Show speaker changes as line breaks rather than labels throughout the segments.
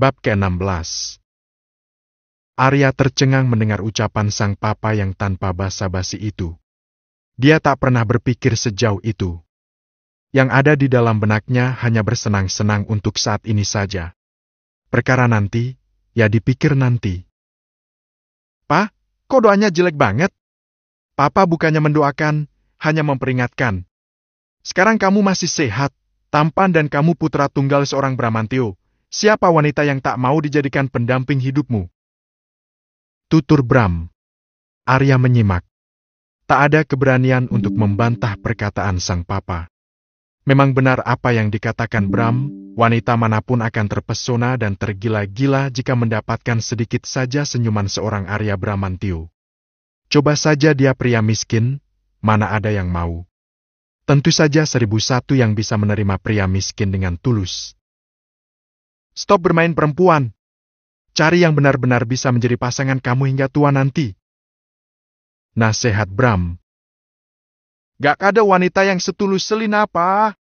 Bab ke-16 Arya tercengang mendengar ucapan sang papa yang tanpa basa-basi itu. Dia tak pernah berpikir sejauh itu. Yang ada di dalam benaknya hanya bersenang-senang untuk saat ini saja. Perkara nanti, ya dipikir nanti. Pa, kok doanya jelek banget? Papa bukannya mendoakan, hanya memperingatkan. Sekarang kamu masih sehat, tampan dan kamu putra tunggal seorang Bramantio Siapa wanita yang tak mau dijadikan pendamping hidupmu? Tutur Bram. Arya menyimak. Tak ada keberanian untuk membantah perkataan sang papa. Memang benar apa yang dikatakan Bram, wanita manapun akan terpesona dan tergila-gila jika mendapatkan sedikit saja senyuman seorang Arya Bramantio. Coba saja dia pria miskin, mana ada yang mau. Tentu saja seribu satu yang bisa menerima pria miskin dengan tulus. Stop bermain perempuan. Cari yang benar-benar bisa menjadi pasangan kamu hingga tua nanti. Nasihat Bram. Gak ada wanita yang setulus Selina apa?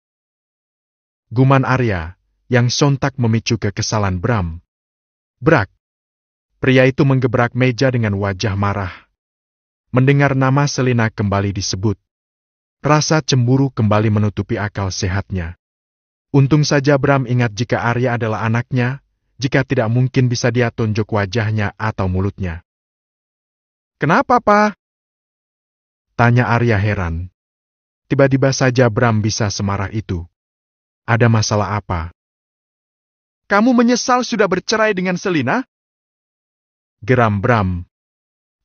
Guman Arya, yang sontak memicu kekesalan Bram. Brak. Pria itu menggebrak meja dengan wajah marah. Mendengar nama Selina kembali disebut. Rasa cemburu kembali menutupi akal sehatnya. Untung saja Bram ingat jika Arya adalah anaknya, jika tidak mungkin bisa dia tunjuk wajahnya atau mulutnya. Kenapa, Pa? Tanya Arya heran. Tiba-tiba saja Bram bisa semarah itu. Ada masalah apa? Kamu menyesal sudah bercerai dengan Selina? Geram Bram.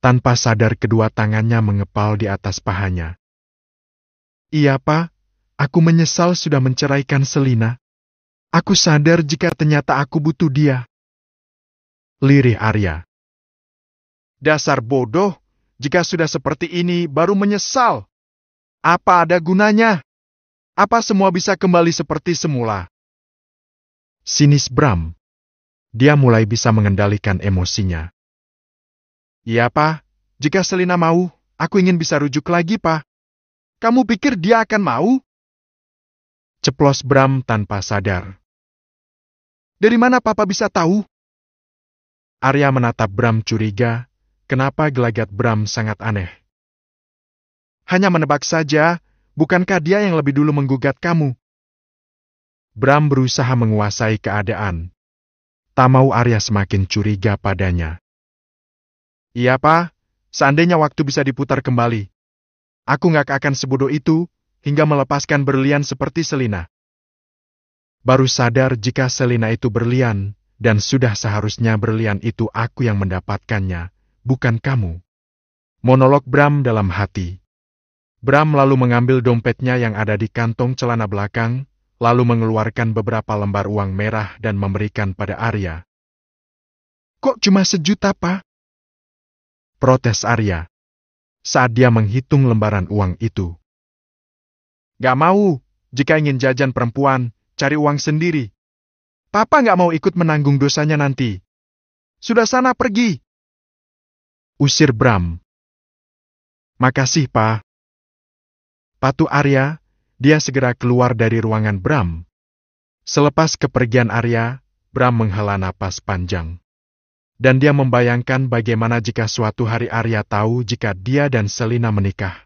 Tanpa sadar kedua tangannya mengepal di atas pahanya. Iya, Pak. Aku menyesal sudah menceraikan Selina. Aku sadar jika ternyata aku butuh dia. Lirih Arya. Dasar bodoh, jika sudah seperti ini baru menyesal. Apa ada gunanya? Apa semua bisa kembali seperti semula? Sinis Bram. Dia mulai bisa mengendalikan emosinya. Iya, Pak. Jika Selina mau, aku ingin bisa rujuk lagi, Pak. Kamu pikir dia akan mau? ceplos Bram tanpa sadar. Dari mana papa bisa tahu? Arya menatap Bram curiga, kenapa gelagat Bram sangat aneh. Hanya menebak saja, bukankah dia yang lebih dulu menggugat kamu? Bram berusaha menguasai keadaan. Tak mau Arya semakin curiga padanya. Iya, Pak. Seandainya waktu bisa diputar kembali. Aku nggak akan sebodoh itu, hingga melepaskan berlian seperti Selina. Baru sadar jika Selina itu berlian, dan sudah seharusnya berlian itu aku yang mendapatkannya, bukan kamu. Monolog Bram dalam hati. Bram lalu mengambil dompetnya yang ada di kantong celana belakang, lalu mengeluarkan beberapa lembar uang merah dan memberikan pada Arya. Kok cuma sejuta, Pak? Protes Arya. Saat dia menghitung lembaran uang itu. Gak mau, jika ingin jajan perempuan, cari uang sendiri. Papa gak mau ikut menanggung dosanya nanti. Sudah sana pergi. Usir Bram. Makasih, Pa. Patu Arya, dia segera keluar dari ruangan Bram. Selepas kepergian Arya, Bram menghela napas panjang. Dan dia membayangkan bagaimana jika suatu hari Arya tahu jika dia dan Selina menikah.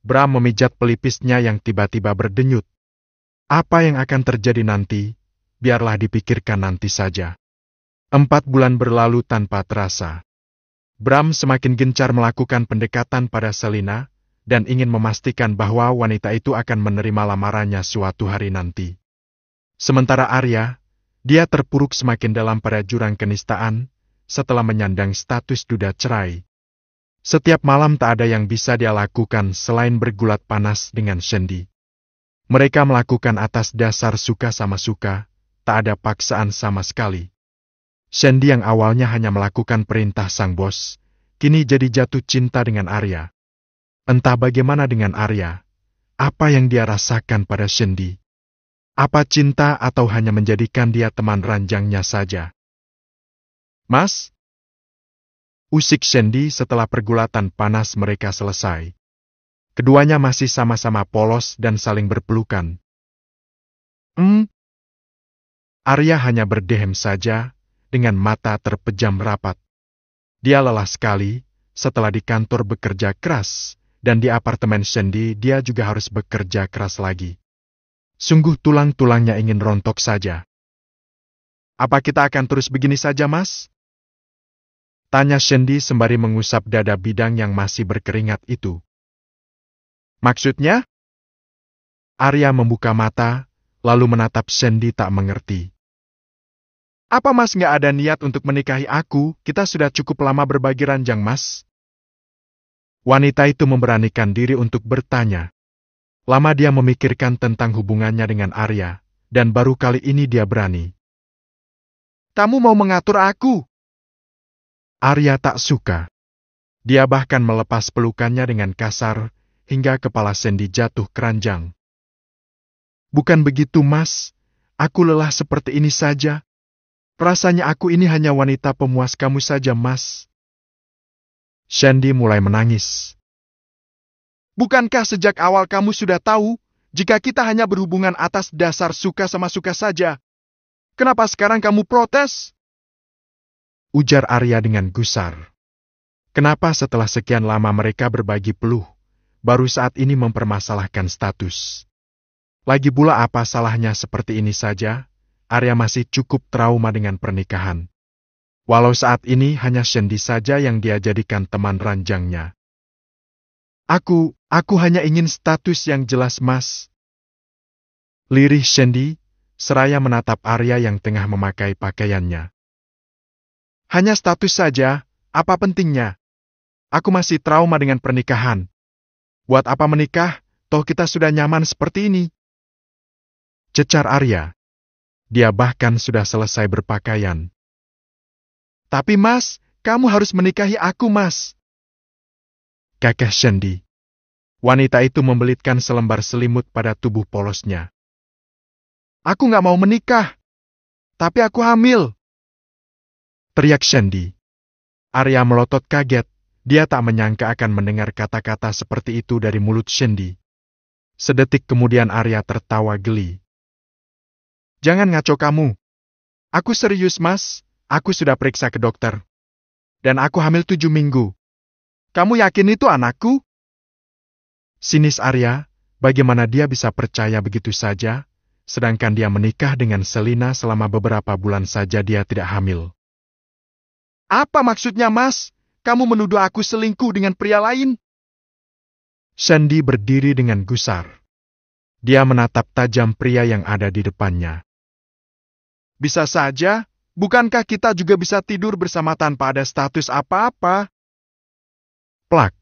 Bram memijat pelipisnya yang tiba-tiba berdenyut. Apa yang akan terjadi nanti, biarlah dipikirkan nanti saja. Empat bulan berlalu tanpa terasa. Bram semakin gencar melakukan pendekatan pada Selina, dan ingin memastikan bahwa wanita itu akan menerima lamarannya suatu hari nanti. Sementara Arya, dia terpuruk semakin dalam pada jurang kenistaan, setelah menyandang status duda cerai, setiap malam tak ada yang bisa dia lakukan selain bergulat panas dengan Shendi. Mereka melakukan atas dasar suka sama suka, tak ada paksaan sama sekali. Shendi yang awalnya hanya melakukan perintah sang bos, kini jadi jatuh cinta dengan Arya. Entah bagaimana dengan Arya, apa yang dia rasakan pada Shendi. Apa cinta atau hanya menjadikan dia teman ranjangnya saja? Mas, Usik Shendi setelah pergulatan panas mereka selesai. Keduanya masih sama-sama polos dan saling berpelukan. Hmm? Arya hanya berdehem saja, dengan mata terpejam rapat. Dia lelah sekali, setelah di kantor bekerja keras, dan di apartemen Sandy dia juga harus bekerja keras lagi. Sungguh tulang-tulangnya ingin rontok saja. Apa kita akan terus begini saja, Mas? Tanya Shendi sembari mengusap dada bidang yang masih berkeringat itu. Maksudnya? Arya membuka mata, lalu menatap Shendi tak mengerti. Apa mas nggak ada niat untuk menikahi aku? Kita sudah cukup lama berbagi ranjang mas. Wanita itu memberanikan diri untuk bertanya. Lama dia memikirkan tentang hubungannya dengan Arya, dan baru kali ini dia berani. Kamu mau mengatur aku? Arya tak suka. Dia bahkan melepas pelukannya dengan kasar, hingga kepala Sandy jatuh keranjang. Bukan begitu, Mas. Aku lelah seperti ini saja. Rasanya aku ini hanya wanita pemuas kamu saja, Mas. Sandy mulai menangis. Bukankah sejak awal kamu sudah tahu jika kita hanya berhubungan atas dasar suka sama suka saja? Kenapa sekarang kamu protes? ujar Arya dengan gusar. Kenapa setelah sekian lama mereka berbagi peluh, baru saat ini mempermasalahkan status? Lagi pula apa salahnya seperti ini saja, Arya masih cukup trauma dengan pernikahan. Walau saat ini hanya Shendi saja yang dia jadikan teman ranjangnya. Aku, aku hanya ingin status yang jelas mas. Lirih Shendi, seraya menatap Arya yang tengah memakai pakaiannya. Hanya status saja, apa pentingnya? Aku masih trauma dengan pernikahan. Buat apa menikah, toh kita sudah nyaman seperti ini. Cecar Arya. Dia bahkan sudah selesai berpakaian. Tapi mas, kamu harus menikahi aku mas. Kakek Shendi. Wanita itu membelitkan selembar selimut pada tubuh polosnya. Aku nggak mau menikah. Tapi aku hamil. Teriak Shendi. Arya melotot kaget, dia tak menyangka akan mendengar kata-kata seperti itu dari mulut Shendi. Sedetik kemudian Arya tertawa geli. Jangan ngaco kamu. Aku serius mas, aku sudah periksa ke dokter. Dan aku hamil tujuh minggu. Kamu yakin itu anakku? Sinis Arya, bagaimana dia bisa percaya begitu saja, sedangkan dia menikah dengan Selina selama beberapa bulan saja dia tidak hamil. Apa maksudnya mas? Kamu menuduh aku selingkuh dengan pria lain? Sandy berdiri dengan gusar. Dia menatap tajam pria yang ada di depannya. Bisa saja, bukankah kita juga bisa tidur bersama tanpa ada status apa-apa? Plak.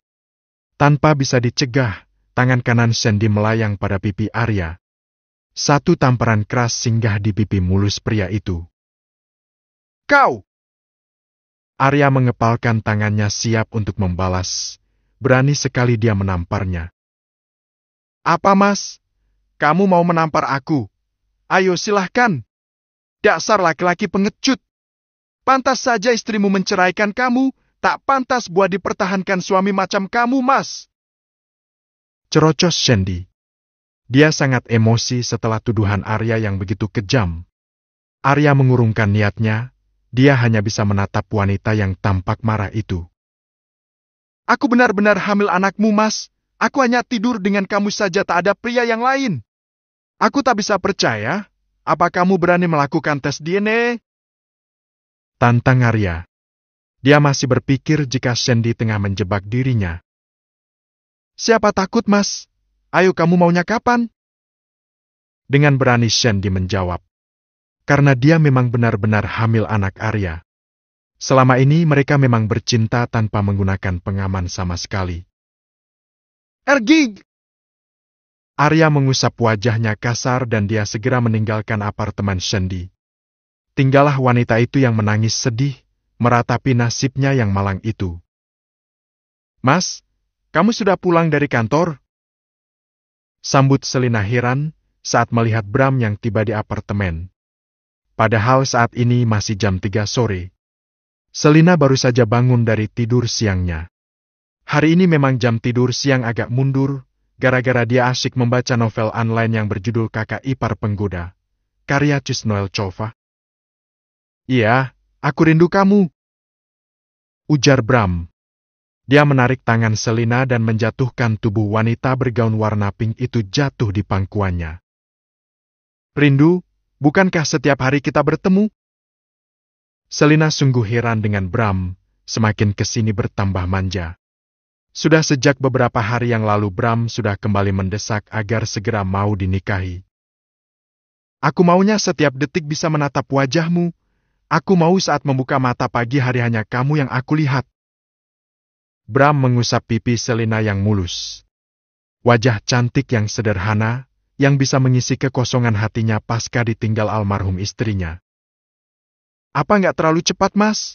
Tanpa bisa dicegah, tangan kanan Sandy melayang pada pipi Arya. Satu tamparan keras singgah di pipi mulus pria itu. Kau! Arya mengepalkan tangannya siap untuk membalas. Berani sekali dia menamparnya. Apa mas? Kamu mau menampar aku? Ayo silahkan. Dasar laki-laki pengecut. Pantas saja istrimu menceraikan kamu, tak pantas buat dipertahankan suami macam kamu mas. Cerocos Shendi. Dia sangat emosi setelah tuduhan Arya yang begitu kejam. Arya mengurungkan niatnya, dia hanya bisa menatap wanita yang tampak marah itu. Aku benar-benar hamil anakmu, Mas. Aku hanya tidur dengan kamu saja tak ada pria yang lain. Aku tak bisa percaya. Apa kamu berani melakukan tes DNA? Tantang Arya. Dia masih berpikir jika Sandy tengah menjebak dirinya. Siapa takut, Mas? Ayo kamu maunya kapan? Dengan berani Sandy menjawab karena dia memang benar-benar hamil anak Arya. Selama ini mereka memang bercinta tanpa menggunakan pengaman sama sekali. Ergig! Arya mengusap wajahnya kasar dan dia segera meninggalkan apartemen Shendi. Tinggallah wanita itu yang menangis sedih, meratapi nasibnya yang malang itu. Mas, kamu sudah pulang dari kantor? Sambut Selina heran saat melihat Bram yang tiba di apartemen. Padahal saat ini masih jam 3 sore. Selina baru saja bangun dari tidur siangnya. Hari ini memang jam tidur siang agak mundur, gara-gara dia asyik membaca novel online yang berjudul Kakak Ipar Penggoda, karya Cis Noel Chova. Iya, aku rindu kamu. Ujar Bram. Dia menarik tangan Selina dan menjatuhkan tubuh wanita bergaun warna pink itu jatuh di pangkuannya. Rindu, Bukankah setiap hari kita bertemu? Selina sungguh heran dengan Bram, semakin kesini bertambah manja. Sudah sejak beberapa hari yang lalu Bram sudah kembali mendesak agar segera mau dinikahi. Aku maunya setiap detik bisa menatap wajahmu. Aku mau saat membuka mata pagi hari hanya kamu yang aku lihat. Bram mengusap pipi Selina yang mulus. Wajah cantik yang sederhana, yang bisa mengisi kekosongan hatinya pasca ditinggal almarhum istrinya. Apa nggak terlalu cepat, Mas?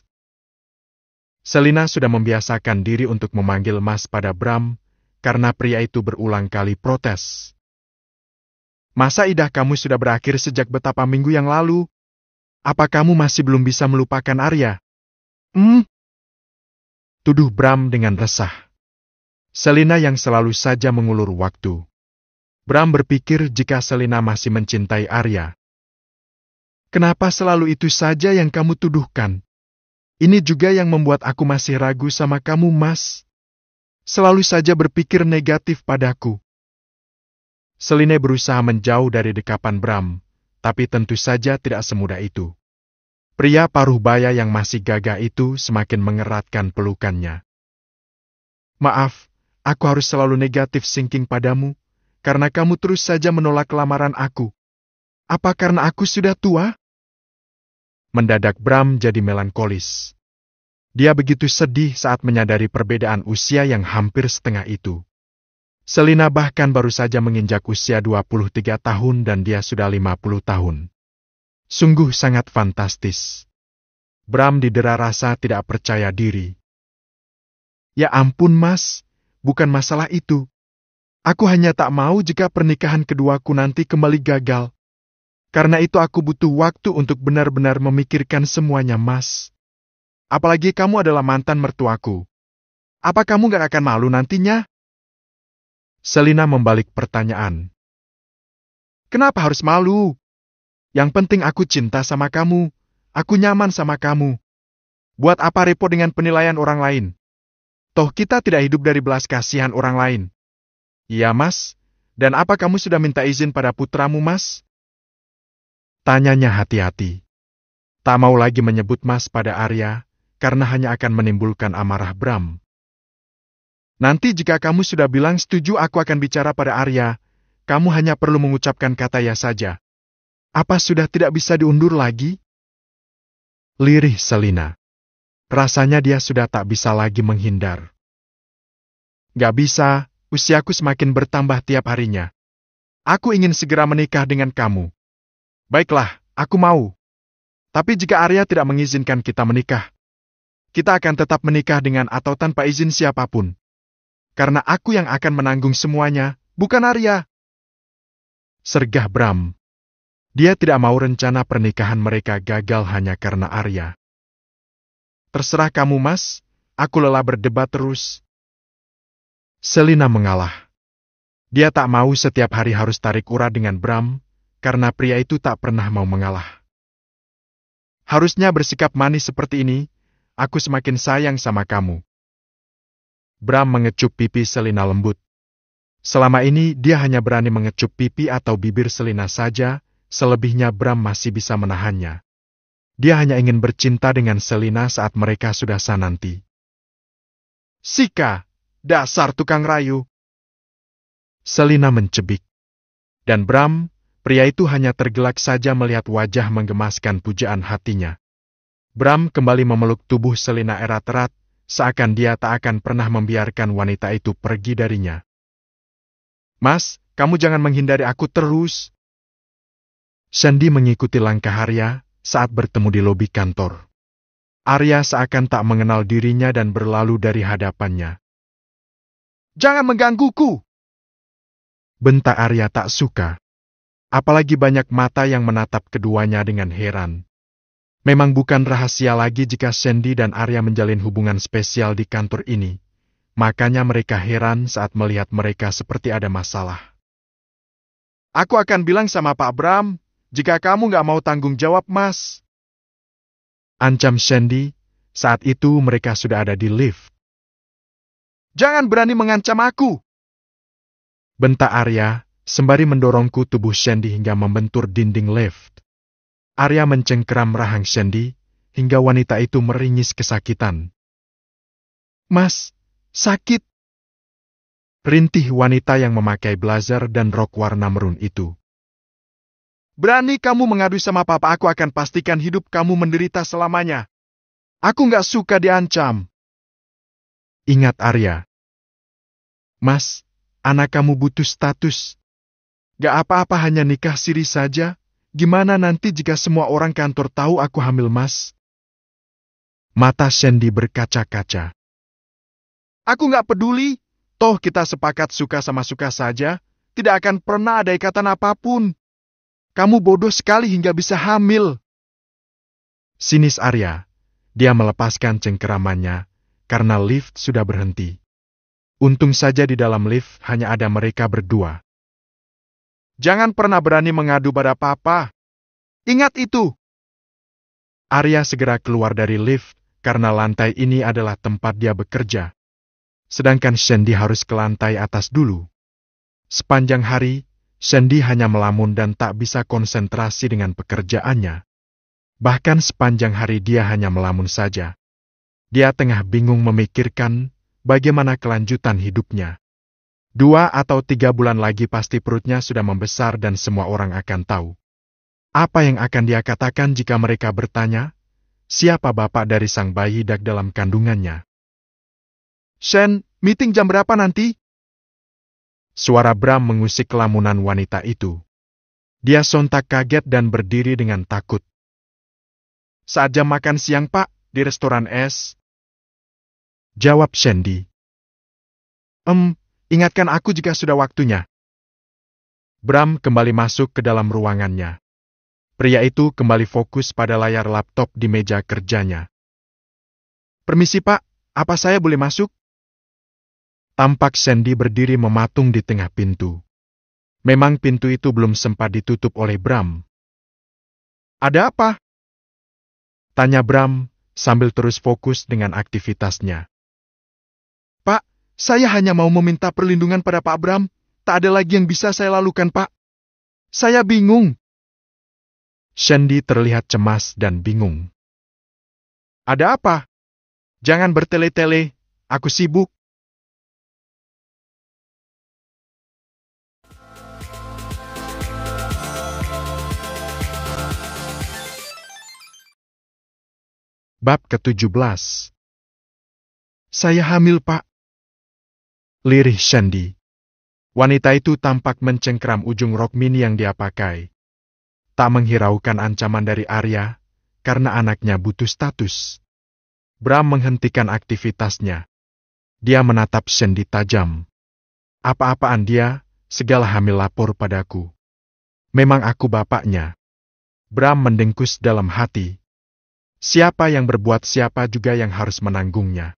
Selina sudah membiasakan diri untuk memanggil Mas pada Bram, karena pria itu berulang kali protes. Masa idah kamu sudah berakhir sejak betapa minggu yang lalu? Apa kamu masih belum bisa melupakan Arya? Hmm? Tuduh Bram dengan resah. Selina yang selalu saja mengulur waktu. Bram berpikir jika Selina masih mencintai Arya. Kenapa selalu itu saja yang kamu tuduhkan? Ini juga yang membuat aku masih ragu sama kamu, Mas. Selalu saja berpikir negatif padaku. Seline berusaha menjauh dari dekapan Bram, tapi tentu saja tidak semudah itu. Pria paruh baya yang masih gagah itu semakin mengeratkan pelukannya. Maaf, aku harus selalu negatif thinking padamu, karena kamu terus saja menolak lamaran aku. Apa karena aku sudah tua? Mendadak Bram jadi melankolis. Dia begitu sedih saat menyadari perbedaan usia yang hampir setengah itu. Selina bahkan baru saja menginjak usia 23 tahun dan dia sudah 50 tahun. Sungguh sangat fantastis. Bram didera rasa tidak percaya diri. Ya ampun mas, bukan masalah itu. Aku hanya tak mau jika pernikahan keduaku nanti kembali gagal. Karena itu aku butuh waktu untuk benar-benar memikirkan semuanya, Mas. Apalagi kamu adalah mantan mertuaku. Apa kamu gak akan malu nantinya? Selina membalik pertanyaan. Kenapa harus malu? Yang penting aku cinta sama kamu. Aku nyaman sama kamu. Buat apa repot dengan penilaian orang lain? Toh kita tidak hidup dari belas kasihan orang lain. Iya mas, dan apa kamu sudah minta izin pada putramu mas? Tanyanya hati-hati. Tak mau lagi menyebut mas pada Arya, karena hanya akan menimbulkan amarah Bram. Nanti jika kamu sudah bilang setuju aku akan bicara pada Arya, kamu hanya perlu mengucapkan kata ya saja. Apa sudah tidak bisa diundur lagi? Lirih Selina. Rasanya dia sudah tak bisa lagi menghindar. Gak bisa, usiaku semakin bertambah tiap harinya. Aku ingin segera menikah dengan kamu. Baiklah, aku mau. Tapi jika Arya tidak mengizinkan kita menikah, kita akan tetap menikah dengan atau tanpa izin siapapun. Karena aku yang akan menanggung semuanya, bukan Arya. Sergah Bram. Dia tidak mau rencana pernikahan mereka gagal hanya karena Arya. Terserah kamu mas, aku lelah berdebat terus, Selina mengalah. Dia tak mau setiap hari harus tarik ura dengan Bram, karena pria itu tak pernah mau mengalah. Harusnya bersikap manis seperti ini, aku semakin sayang sama kamu. Bram mengecup pipi Selina lembut. Selama ini dia hanya berani mengecup pipi atau bibir Selina saja, selebihnya Bram masih bisa menahannya. Dia hanya ingin bercinta dengan Selina saat mereka sudah sah nanti. Sika, Dasar tukang rayu. Selina mencebik. Dan Bram, pria itu hanya tergelak saja melihat wajah menggemaskan pujaan hatinya. Bram kembali memeluk tubuh Selina erat-erat, seakan dia tak akan pernah membiarkan wanita itu pergi darinya. Mas, kamu jangan menghindari aku terus. Sandy mengikuti langkah Arya saat bertemu di lobi kantor. Arya seakan tak mengenal dirinya dan berlalu dari hadapannya. Jangan menggangguku! Bentak Arya tak suka. Apalagi banyak mata yang menatap keduanya dengan heran. Memang bukan rahasia lagi jika Sandy dan Arya menjalin hubungan spesial di kantor ini. Makanya mereka heran saat melihat mereka seperti ada masalah. Aku akan bilang sama Pak Bram, jika kamu nggak mau tanggung jawab, Mas. Ancam Sandy, saat itu mereka sudah ada di lift. Jangan berani mengancam aku! Bentak Arya, sembari mendorongku tubuh Sandy hingga membentur dinding lift. Arya mencengkeram rahang Sandy, hingga wanita itu meringis kesakitan. Mas, sakit! Rintih wanita yang memakai blazer dan rok warna merun itu. Berani kamu mengadu sama papa aku akan pastikan hidup kamu menderita selamanya. Aku nggak suka diancam. Ingat Arya. Mas, anak kamu butuh status. Gak apa-apa hanya nikah siri saja, gimana nanti jika semua orang kantor tahu aku hamil mas? Mata Sandy berkaca-kaca. Aku gak peduli, toh kita sepakat suka sama suka saja, tidak akan pernah ada ikatan apapun. Kamu bodoh sekali hingga bisa hamil. Sinis Arya, dia melepaskan cengkeramannya karena lift sudah berhenti. Untung saja di dalam lift hanya ada mereka berdua. Jangan pernah berani mengadu pada papa. Ingat itu. Arya segera keluar dari lift karena lantai ini adalah tempat dia bekerja. Sedangkan Sandy harus ke lantai atas dulu. Sepanjang hari, Sandy hanya melamun dan tak bisa konsentrasi dengan pekerjaannya. Bahkan sepanjang hari dia hanya melamun saja. Dia tengah bingung memikirkan bagaimana kelanjutan hidupnya. Dua atau tiga bulan lagi pasti perutnya sudah membesar dan semua orang akan tahu. Apa yang akan dia katakan jika mereka bertanya, siapa bapak dari sang bayi dak dalam kandungannya? Shen, meeting jam berapa nanti? Suara Bram mengusik kelamunan wanita itu. Dia sontak kaget dan berdiri dengan takut. Saat jam makan siang pak, di restoran es, Jawab Sandy. Em, ingatkan aku jika sudah waktunya. Bram kembali masuk ke dalam ruangannya. Pria itu kembali fokus pada layar laptop di meja kerjanya. Permisi pak, apa saya boleh masuk? Tampak Sandy berdiri mematung di tengah pintu. Memang pintu itu belum sempat ditutup oleh Bram. Ada apa? Tanya Bram sambil terus fokus dengan aktivitasnya. Saya hanya mau meminta perlindungan pada Pak Bram. Tak ada lagi yang bisa saya lakukan, Pak. Saya bingung. Sandy terlihat cemas dan bingung. Ada apa? Jangan bertele-tele, aku sibuk. Bab ke-17 Saya hamil, Pak. Lirih Shandi. Wanita itu tampak mencengkram ujung rok mini yang dia pakai. Tak menghiraukan ancaman dari Arya, karena anaknya butuh status. Bram menghentikan aktivitasnya. Dia menatap Shandi tajam. Apa-apaan dia, segala hamil lapor padaku. Memang aku bapaknya. Bram mendengkus dalam hati. Siapa yang berbuat siapa juga yang harus menanggungnya.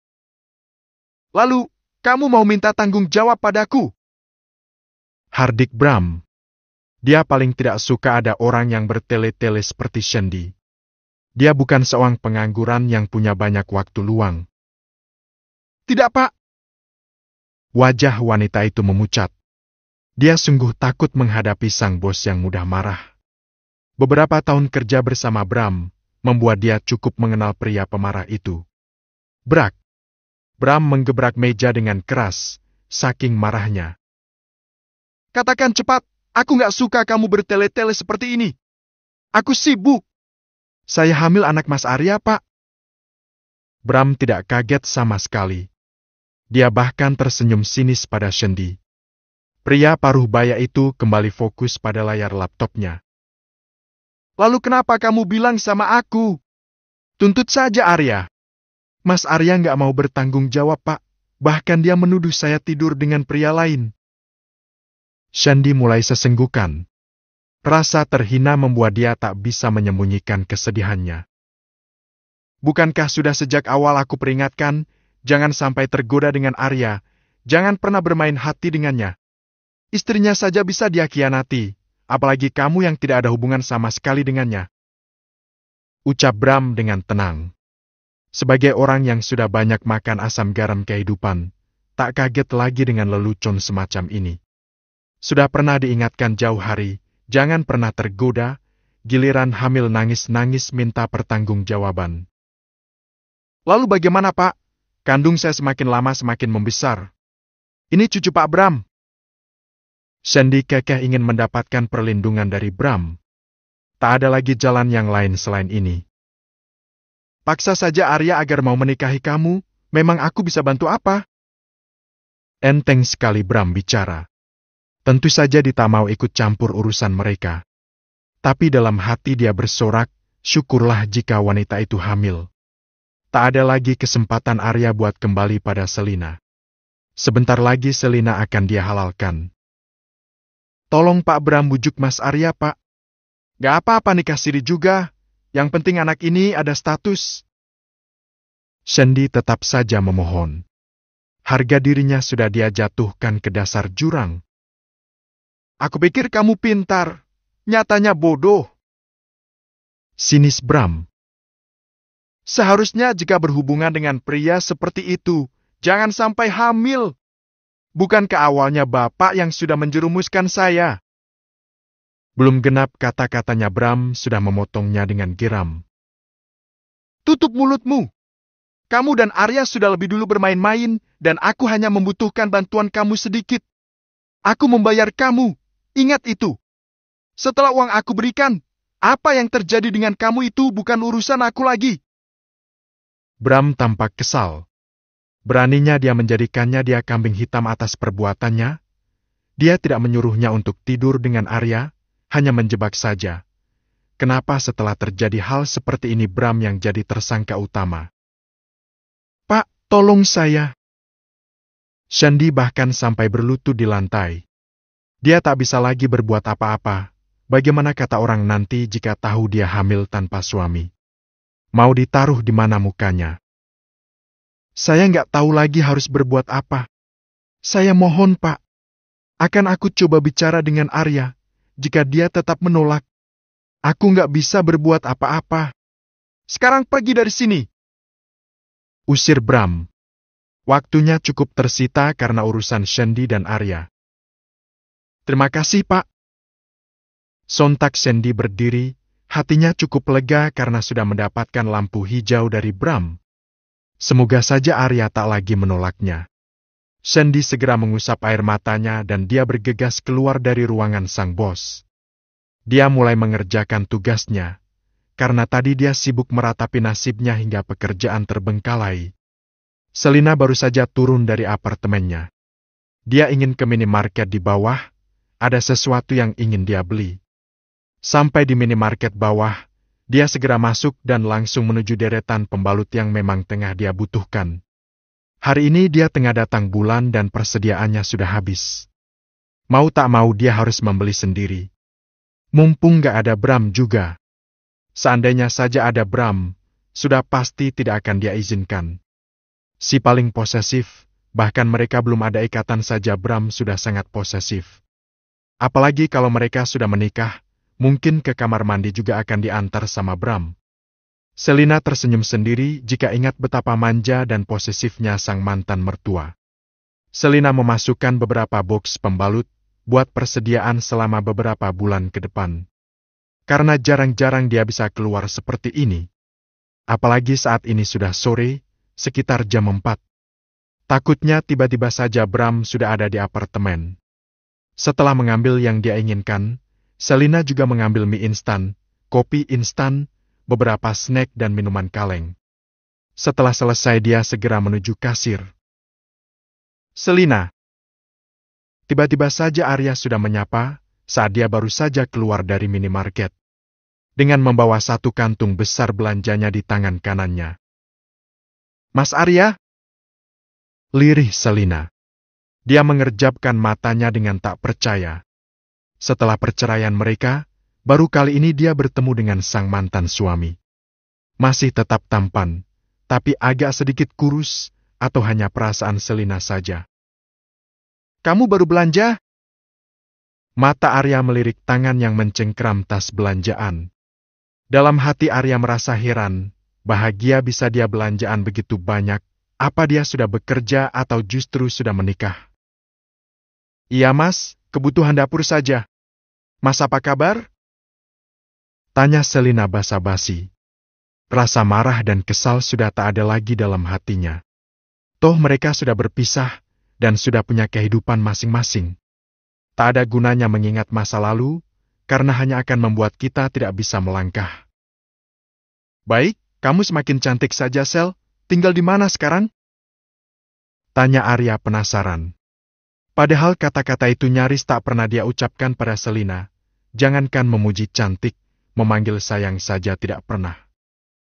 Lalu, kamu mau minta tanggung jawab padaku? Hardik Bram. Dia paling tidak suka ada orang yang bertele-tele seperti Shendi. Dia bukan seorang pengangguran yang punya banyak waktu luang. Tidak, Pak. Wajah wanita itu memucat. Dia sungguh takut menghadapi sang bos yang mudah marah. Beberapa tahun kerja bersama Bram membuat dia cukup mengenal pria pemarah itu. Brak, Bram menggebrak meja dengan keras, saking marahnya. Katakan cepat, aku nggak suka kamu bertele-tele seperti ini. Aku sibuk. Saya hamil anak Mas Arya, Pak. Bram tidak kaget sama sekali. Dia bahkan tersenyum sinis pada Shendi. Pria paruh baya itu kembali fokus pada layar laptopnya. Lalu kenapa kamu bilang sama aku? Tuntut saja Arya. Mas Arya nggak mau bertanggung jawab pak, bahkan dia menuduh saya tidur dengan pria lain. Shandi mulai sesenggukan. Rasa terhina membuat dia tak bisa menyembunyikan kesedihannya. Bukankah sudah sejak awal aku peringatkan, jangan sampai tergoda dengan Arya, jangan pernah bermain hati dengannya. Istrinya saja bisa dia kianati, apalagi kamu yang tidak ada hubungan sama sekali dengannya. Ucap Bram dengan tenang. Sebagai orang yang sudah banyak makan asam garam kehidupan, tak kaget lagi dengan lelucon semacam ini. Sudah pernah diingatkan jauh hari, jangan pernah tergoda, giliran hamil nangis-nangis minta pertanggungjawaban. Lalu bagaimana pak? Kandung saya semakin lama semakin membesar. Ini cucu Pak Bram. Sandy kekeh ingin mendapatkan perlindungan dari Bram. Tak ada lagi jalan yang lain selain ini. Paksa saja Arya agar mau menikahi kamu, memang aku bisa bantu apa? Enteng sekali Bram bicara. Tentu saja Dita mau ikut campur urusan mereka. Tapi dalam hati dia bersorak, syukurlah jika wanita itu hamil. Tak ada lagi kesempatan Arya buat kembali pada Selina. Sebentar lagi Selina akan dia halalkan. Tolong Pak Bram bujuk Mas Arya, Pak. Gak apa-apa nikah siri juga, yang penting anak ini ada status. Sandy tetap saja memohon. Harga dirinya sudah dia jatuhkan ke dasar jurang. Aku pikir kamu pintar, nyatanya bodoh. Sinis Bram. Seharusnya jika berhubungan dengan pria seperti itu, jangan sampai hamil. Bukan ke awalnya bapak yang sudah menjerumuskan saya? Belum genap kata-katanya Bram sudah memotongnya dengan geram. Tutup mulutmu! Kamu dan Arya sudah lebih dulu bermain-main, dan aku hanya membutuhkan bantuan kamu sedikit. Aku membayar kamu, ingat itu. Setelah uang aku berikan, apa yang terjadi dengan kamu itu bukan urusan aku lagi. Bram tampak kesal. Beraninya dia menjadikannya dia kambing hitam atas perbuatannya. Dia tidak menyuruhnya untuk tidur dengan Arya, hanya menjebak saja. Kenapa setelah terjadi hal seperti ini Bram yang jadi tersangka utama? Pak, tolong saya. Shandi bahkan sampai berlutut di lantai. Dia tak bisa lagi berbuat apa-apa. Bagaimana kata orang nanti jika tahu dia hamil tanpa suami? Mau ditaruh di mana mukanya? Saya nggak tahu lagi harus berbuat apa. Saya mohon, Pak. Akan aku coba bicara dengan Arya, jika dia tetap menolak. Aku nggak bisa berbuat apa-apa. Sekarang pergi dari sini. Usir Bram. Waktunya cukup tersita karena urusan Shendi dan Arya. Terima kasih, Pak. Sontak Shendi berdiri, hatinya cukup lega karena sudah mendapatkan lampu hijau dari Bram. Semoga saja Arya tak lagi menolaknya. Sandy segera mengusap air matanya dan dia bergegas keluar dari ruangan sang bos. Dia mulai mengerjakan tugasnya, karena tadi dia sibuk meratapi nasibnya hingga pekerjaan terbengkalai. Selina baru saja turun dari apartemennya. Dia ingin ke minimarket di bawah, ada sesuatu yang ingin dia beli. Sampai di minimarket bawah, dia segera masuk dan langsung menuju deretan pembalut yang memang tengah dia butuhkan. Hari ini dia tengah datang bulan dan persediaannya sudah habis. Mau tak mau dia harus membeli sendiri. Mumpung gak ada Bram juga. Seandainya saja ada Bram, sudah pasti tidak akan dia izinkan. Si paling posesif, bahkan mereka belum ada ikatan saja Bram sudah sangat posesif. Apalagi kalau mereka sudah menikah, mungkin ke kamar mandi juga akan diantar sama Bram. Selina tersenyum sendiri jika ingat betapa manja dan posesifnya sang mantan mertua. Selina memasukkan beberapa box pembalut buat persediaan selama beberapa bulan ke depan. Karena jarang-jarang dia bisa keluar seperti ini. Apalagi saat ini sudah sore, sekitar jam 4. Takutnya tiba-tiba saja Bram sudah ada di apartemen. Setelah mengambil yang dia inginkan, Selina juga mengambil mie instan, kopi instan, beberapa snack dan minuman kaleng. Setelah selesai dia segera menuju kasir. Selina. Tiba-tiba saja Arya sudah menyapa saat dia baru saja keluar dari minimarket. Dengan membawa satu kantung besar belanjanya di tangan kanannya. Mas Arya? Lirih Selina. Dia mengerjapkan matanya dengan tak percaya. Setelah perceraian mereka, Baru kali ini dia bertemu dengan sang mantan suami. Masih tetap tampan, tapi agak sedikit kurus, atau hanya perasaan Selina saja. Kamu baru belanja? Mata Arya melirik tangan yang mencengkram tas belanjaan. Dalam hati Arya merasa heran, bahagia bisa dia belanjaan begitu banyak, apa dia sudah bekerja atau justru sudah menikah. Iya mas, kebutuhan dapur saja. Mas apa kabar? Tanya Selina basa-basi. Rasa marah dan kesal sudah tak ada lagi dalam hatinya. Toh mereka sudah berpisah dan sudah punya kehidupan masing-masing. Tak ada gunanya mengingat masa lalu, karena hanya akan membuat kita tidak bisa melangkah. Baik, kamu semakin cantik saja, Sel. Tinggal di mana sekarang? Tanya Arya penasaran. Padahal kata-kata itu nyaris tak pernah dia ucapkan pada Selina. Jangankan memuji cantik, memanggil sayang saja tidak pernah.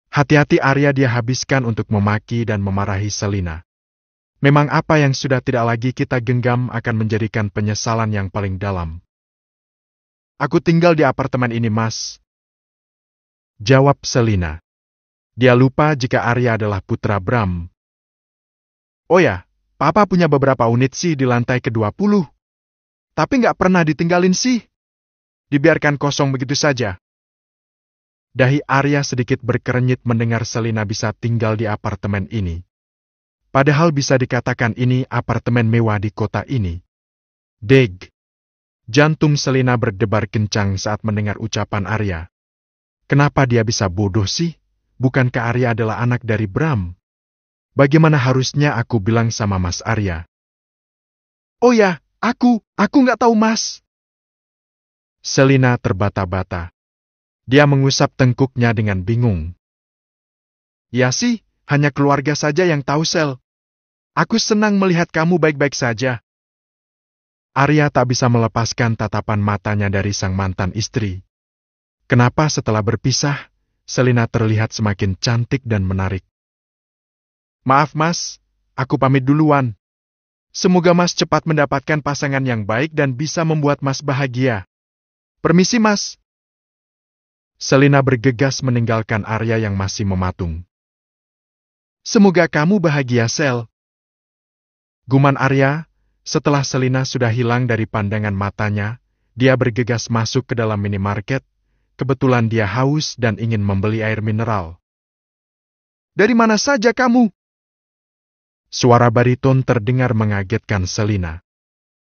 Hati-hati Arya dia habiskan untuk memaki dan memarahi Selina. Memang apa yang sudah tidak lagi kita genggam akan menjadikan penyesalan yang paling dalam. Aku tinggal di apartemen ini, Mas. Jawab Selina. Dia lupa jika Arya adalah putra Bram. Oh ya, Papa punya beberapa unit sih di lantai ke-20. Tapi nggak pernah ditinggalin sih. Dibiarkan kosong begitu saja. Dahi Arya sedikit berkerenyit mendengar Selina bisa tinggal di apartemen ini. Padahal bisa dikatakan ini apartemen mewah di kota ini. Deg. Jantung Selina berdebar kencang saat mendengar ucapan Arya. Kenapa dia bisa bodoh sih? Bukankah Arya adalah anak dari Bram? Bagaimana harusnya aku bilang sama Mas Arya? Oh ya, aku, aku nggak tahu Mas. Selina terbata-bata. Dia mengusap tengkuknya dengan bingung. Ya sih, hanya keluarga saja yang tahu sel. Aku senang melihat kamu baik-baik saja. Arya tak bisa melepaskan tatapan matanya dari sang mantan istri. Kenapa setelah berpisah, Selina terlihat semakin cantik dan menarik. Maaf mas, aku pamit duluan. Semoga mas cepat mendapatkan pasangan yang baik dan bisa membuat mas bahagia. Permisi mas, Selina bergegas meninggalkan Arya yang masih mematung. Semoga kamu bahagia, Sel. Guman Arya, setelah Selina sudah hilang dari pandangan matanya, dia bergegas masuk ke dalam minimarket, kebetulan dia haus dan ingin membeli air mineral. Dari mana saja kamu? Suara bariton terdengar mengagetkan Selina.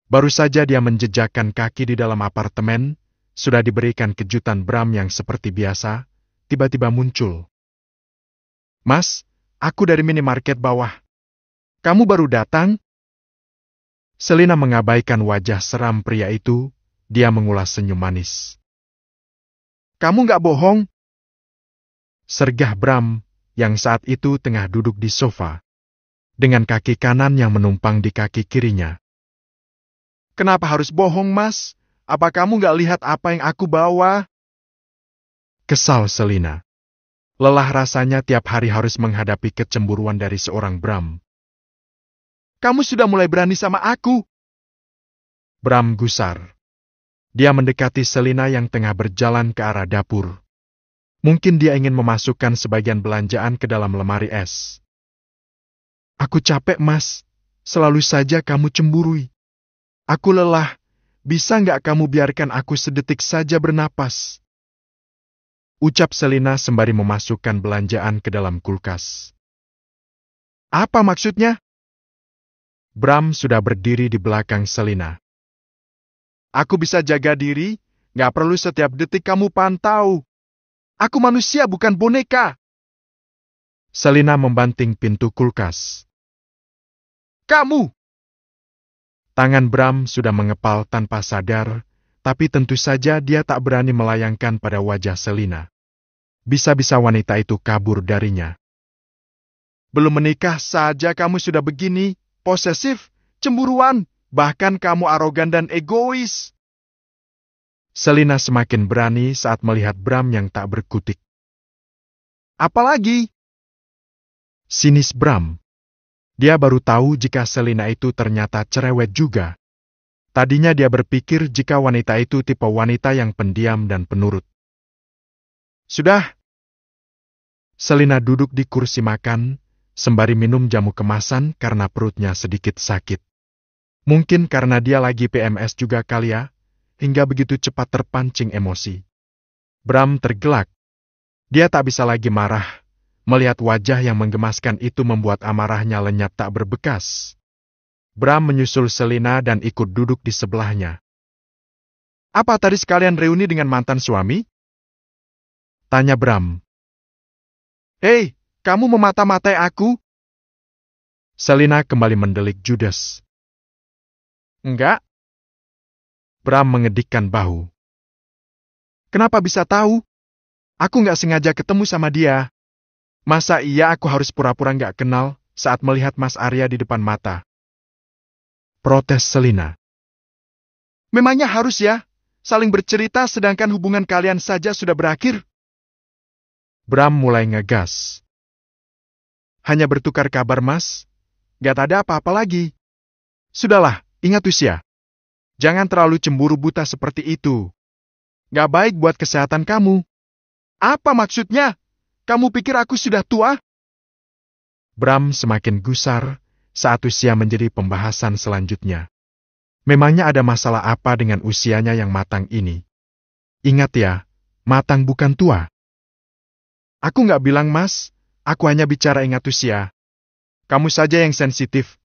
Baru saja dia menjejakkan kaki di dalam apartemen, sudah diberikan kejutan Bram yang seperti biasa, tiba-tiba muncul. Mas, aku dari minimarket bawah. Kamu baru datang? Selina mengabaikan wajah seram pria itu, dia mengulas senyum manis. Kamu nggak bohong? Sergah Bram, yang saat itu tengah duduk di sofa, dengan kaki kanan yang menumpang di kaki kirinya. Kenapa harus bohong, Mas? Apa kamu nggak lihat apa yang aku bawa? Kesal Selina. Lelah rasanya tiap hari harus menghadapi kecemburuan dari seorang Bram. Kamu sudah mulai berani sama aku. Bram gusar. Dia mendekati Selina yang tengah berjalan ke arah dapur. Mungkin dia ingin memasukkan sebagian belanjaan ke dalam lemari es. Aku capek, Mas. Selalu saja kamu cemburui. Aku lelah, bisa nggak kamu biarkan aku sedetik saja bernapas? Ucap Selina sembari memasukkan belanjaan ke dalam kulkas. Apa maksudnya? Bram sudah berdiri di belakang Selina. Aku bisa jaga diri, nggak perlu setiap detik kamu pantau. Aku manusia bukan boneka. Selina membanting pintu kulkas. Kamu! Tangan Bram sudah mengepal tanpa sadar, tapi tentu saja dia tak berani melayangkan pada wajah Selina. Bisa-bisa wanita itu kabur darinya. Belum menikah saja kamu sudah begini, posesif, cemburuan, bahkan kamu arogan dan egois. Selina semakin berani saat melihat Bram yang tak berkutik. Apalagi? Sinis Bram. Dia baru tahu jika Selina itu ternyata cerewet juga. Tadinya dia berpikir jika wanita itu tipe wanita yang pendiam dan penurut. Sudah. Selina duduk di kursi makan, sembari minum jamu kemasan karena perutnya sedikit sakit. Mungkin karena dia lagi PMS juga kali ya, hingga begitu cepat terpancing emosi. Bram tergelak. Dia tak bisa lagi marah, Melihat wajah yang menggemaskan itu membuat amarahnya lenyap tak berbekas. Bram menyusul Selina dan ikut duduk di sebelahnya. Apa tadi sekalian reuni dengan mantan suami? Tanya Bram. Hei, eh, kamu memata-matai aku? Selina kembali mendelik Judas. Enggak. Bram mengedikkan bahu. Kenapa bisa tahu? Aku nggak sengaja ketemu sama dia. Masa iya aku harus pura-pura nggak kenal saat melihat Mas Arya di depan mata? Protes Selina. Memangnya harus ya, saling bercerita sedangkan hubungan kalian saja sudah berakhir? Bram mulai ngegas. Hanya bertukar kabar mas, gak ada apa-apa lagi. Sudahlah, ingat usia. Jangan terlalu cemburu buta seperti itu. nggak baik buat kesehatan kamu. Apa maksudnya? Kamu pikir aku sudah tua? Bram semakin gusar saat usia menjadi pembahasan selanjutnya. Memangnya ada masalah apa dengan usianya yang matang ini? Ingat ya, matang bukan tua. Aku nggak bilang mas, aku hanya bicara ingat usia. Kamu saja yang sensitif.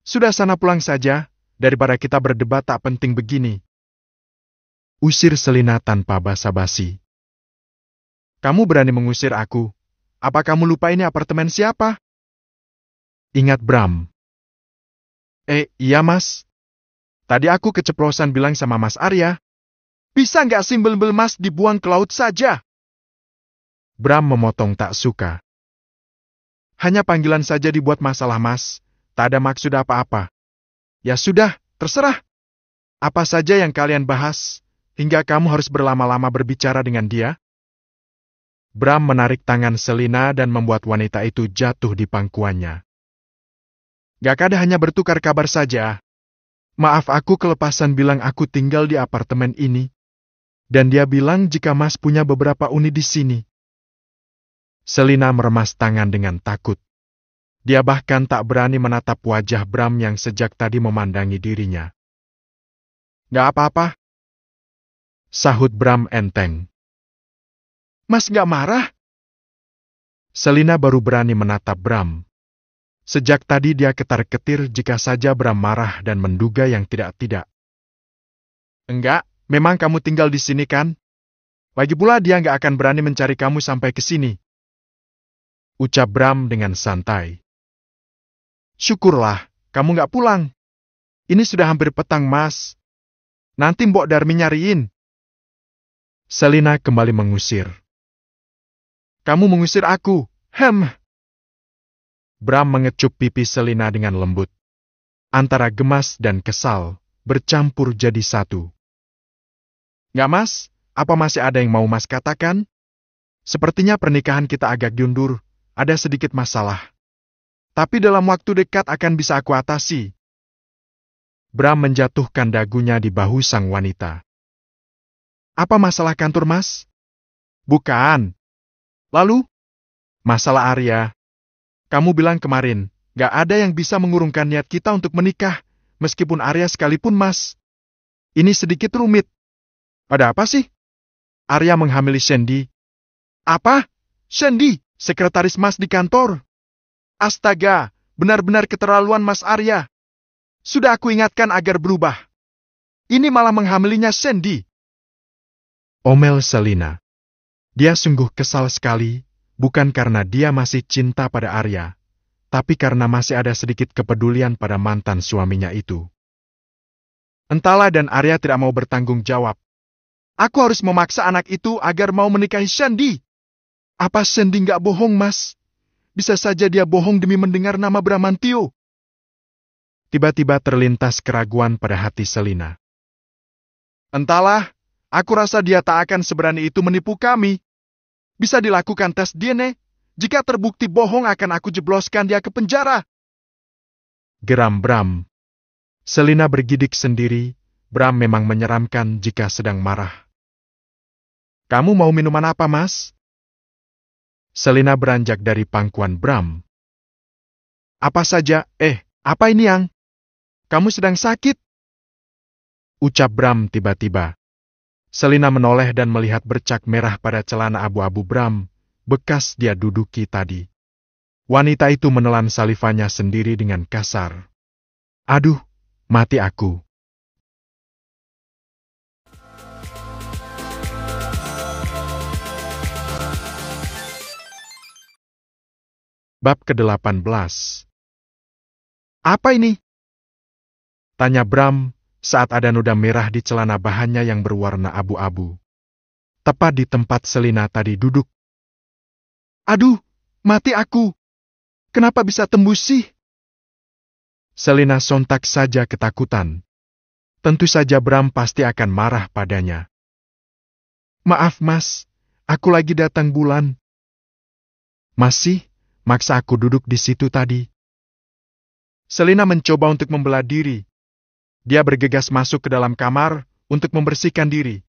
Sudah sana pulang saja, daripada kita berdebat tak penting begini. Usir Selina tanpa basa-basi. Kamu berani mengusir aku. Apa kamu lupa ini apartemen siapa? Ingat Bram. Eh, iya mas. Tadi aku keceplosan bilang sama mas Arya. Bisa nggak simbel-bel mas dibuang ke laut saja? Bram memotong tak suka. Hanya panggilan saja dibuat masalah mas. Tak ada maksud apa-apa. Ya sudah, terserah. Apa saja yang kalian bahas, hingga kamu harus berlama-lama berbicara dengan dia? Bram menarik tangan Selina dan membuat wanita itu jatuh di pangkuannya. Gak ada hanya bertukar kabar saja. Maaf aku kelepasan bilang aku tinggal di apartemen ini. Dan dia bilang jika mas punya beberapa unit di sini. Selina meremas tangan dengan takut. Dia bahkan tak berani menatap wajah Bram yang sejak tadi memandangi dirinya. Gak apa-apa. Sahut Bram enteng. Mas gak marah? Selina baru berani menatap Bram. Sejak tadi dia ketar-ketir jika saja Bram marah dan menduga yang tidak-tidak. Enggak, memang kamu tinggal di sini kan? Lagi pula dia nggak akan berani mencari kamu sampai ke sini. Ucap Bram dengan santai. Syukurlah, kamu nggak pulang. Ini sudah hampir petang, Mas. Nanti Mbok Darmi nyariin. Selina kembali mengusir. Kamu mengusir aku. Hem. Bram mengecup pipi Selina dengan lembut. Antara gemas dan kesal, bercampur jadi satu. Nggak mas, apa masih ada yang mau mas katakan? Sepertinya pernikahan kita agak diundur, ada sedikit masalah. Tapi dalam waktu dekat akan bisa aku atasi. Bram menjatuhkan dagunya di bahu sang wanita. Apa masalah kantor mas? Bukan, Lalu, masalah Arya. Kamu bilang kemarin, gak ada yang bisa mengurungkan niat kita untuk menikah, meskipun Arya sekalipun mas. Ini sedikit rumit. Ada apa sih? Arya menghamili Sandy. Apa? Sandy, sekretaris mas di kantor. Astaga, benar-benar keterlaluan mas Arya. Sudah aku ingatkan agar berubah. Ini malah menghamilinya Sandy. Omel Selina. Dia sungguh kesal sekali, bukan karena dia masih cinta pada Arya, tapi karena masih ada sedikit kepedulian pada mantan suaminya itu. Entahlah dan Arya tidak mau bertanggung jawab. Aku harus memaksa anak itu agar mau menikahi Shandi. Apa Shandi nggak bohong, Mas? Bisa saja dia bohong demi mendengar nama Bramantio. Tiba-tiba terlintas keraguan pada hati Selina. Entahlah, aku rasa dia tak akan seberani itu menipu kami. Bisa dilakukan tes DNA. Jika terbukti bohong akan aku jebloskan dia ke penjara. Geram Bram. Selina bergidik sendiri. Bram memang menyeramkan jika sedang marah. Kamu mau minuman apa, Mas? Selina beranjak dari pangkuan Bram. Apa saja, eh, apa ini yang? Kamu sedang sakit? Ucap Bram tiba-tiba. Selina menoleh dan melihat bercak merah pada celana abu-abu Bram, bekas dia duduki tadi. Wanita itu menelan salivanya sendiri dengan kasar. Aduh, mati aku. Bab ke-18 Apa ini? Tanya Bram, saat ada noda merah di celana bahannya yang berwarna abu-abu. Tepat di tempat Selina tadi duduk. Aduh, mati aku. Kenapa bisa tembus sih? Selina sontak saja ketakutan. Tentu saja Bram pasti akan marah padanya. Maaf mas, aku lagi datang bulan. Masih, maksa aku duduk di situ tadi. Selina mencoba untuk membela diri, dia bergegas masuk ke dalam kamar untuk membersihkan diri.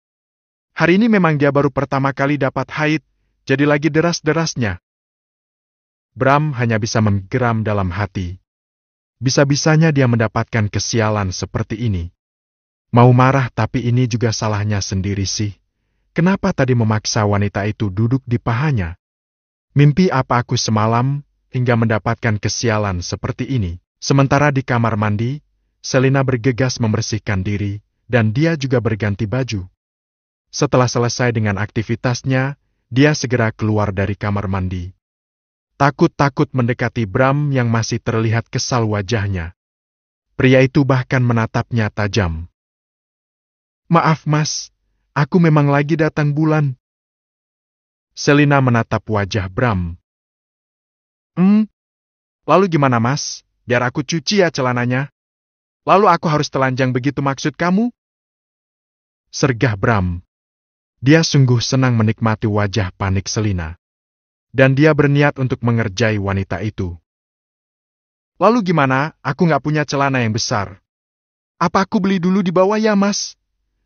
Hari ini memang dia baru pertama kali dapat haid, jadi lagi deras-derasnya. Bram hanya bisa menggeram dalam hati. Bisa-bisanya dia mendapatkan kesialan seperti ini. Mau marah tapi ini juga salahnya sendiri sih. Kenapa tadi memaksa wanita itu duduk di pahanya? Mimpi apa aku semalam hingga mendapatkan kesialan seperti ini? Sementara di kamar mandi, Selina bergegas membersihkan diri, dan dia juga berganti baju. Setelah selesai dengan aktivitasnya, dia segera keluar dari kamar mandi. Takut-takut mendekati Bram yang masih terlihat kesal wajahnya. Pria itu bahkan menatapnya tajam. Maaf mas, aku memang lagi datang bulan. Selina menatap wajah Bram. Hmm, lalu gimana mas? Biar aku cuci ya celananya. Lalu aku harus telanjang begitu maksud kamu? Sergah Bram. Dia sungguh senang menikmati wajah panik Selina. Dan dia berniat untuk mengerjai wanita itu. Lalu gimana, aku nggak punya celana yang besar. Apa aku beli dulu di bawah ya mas?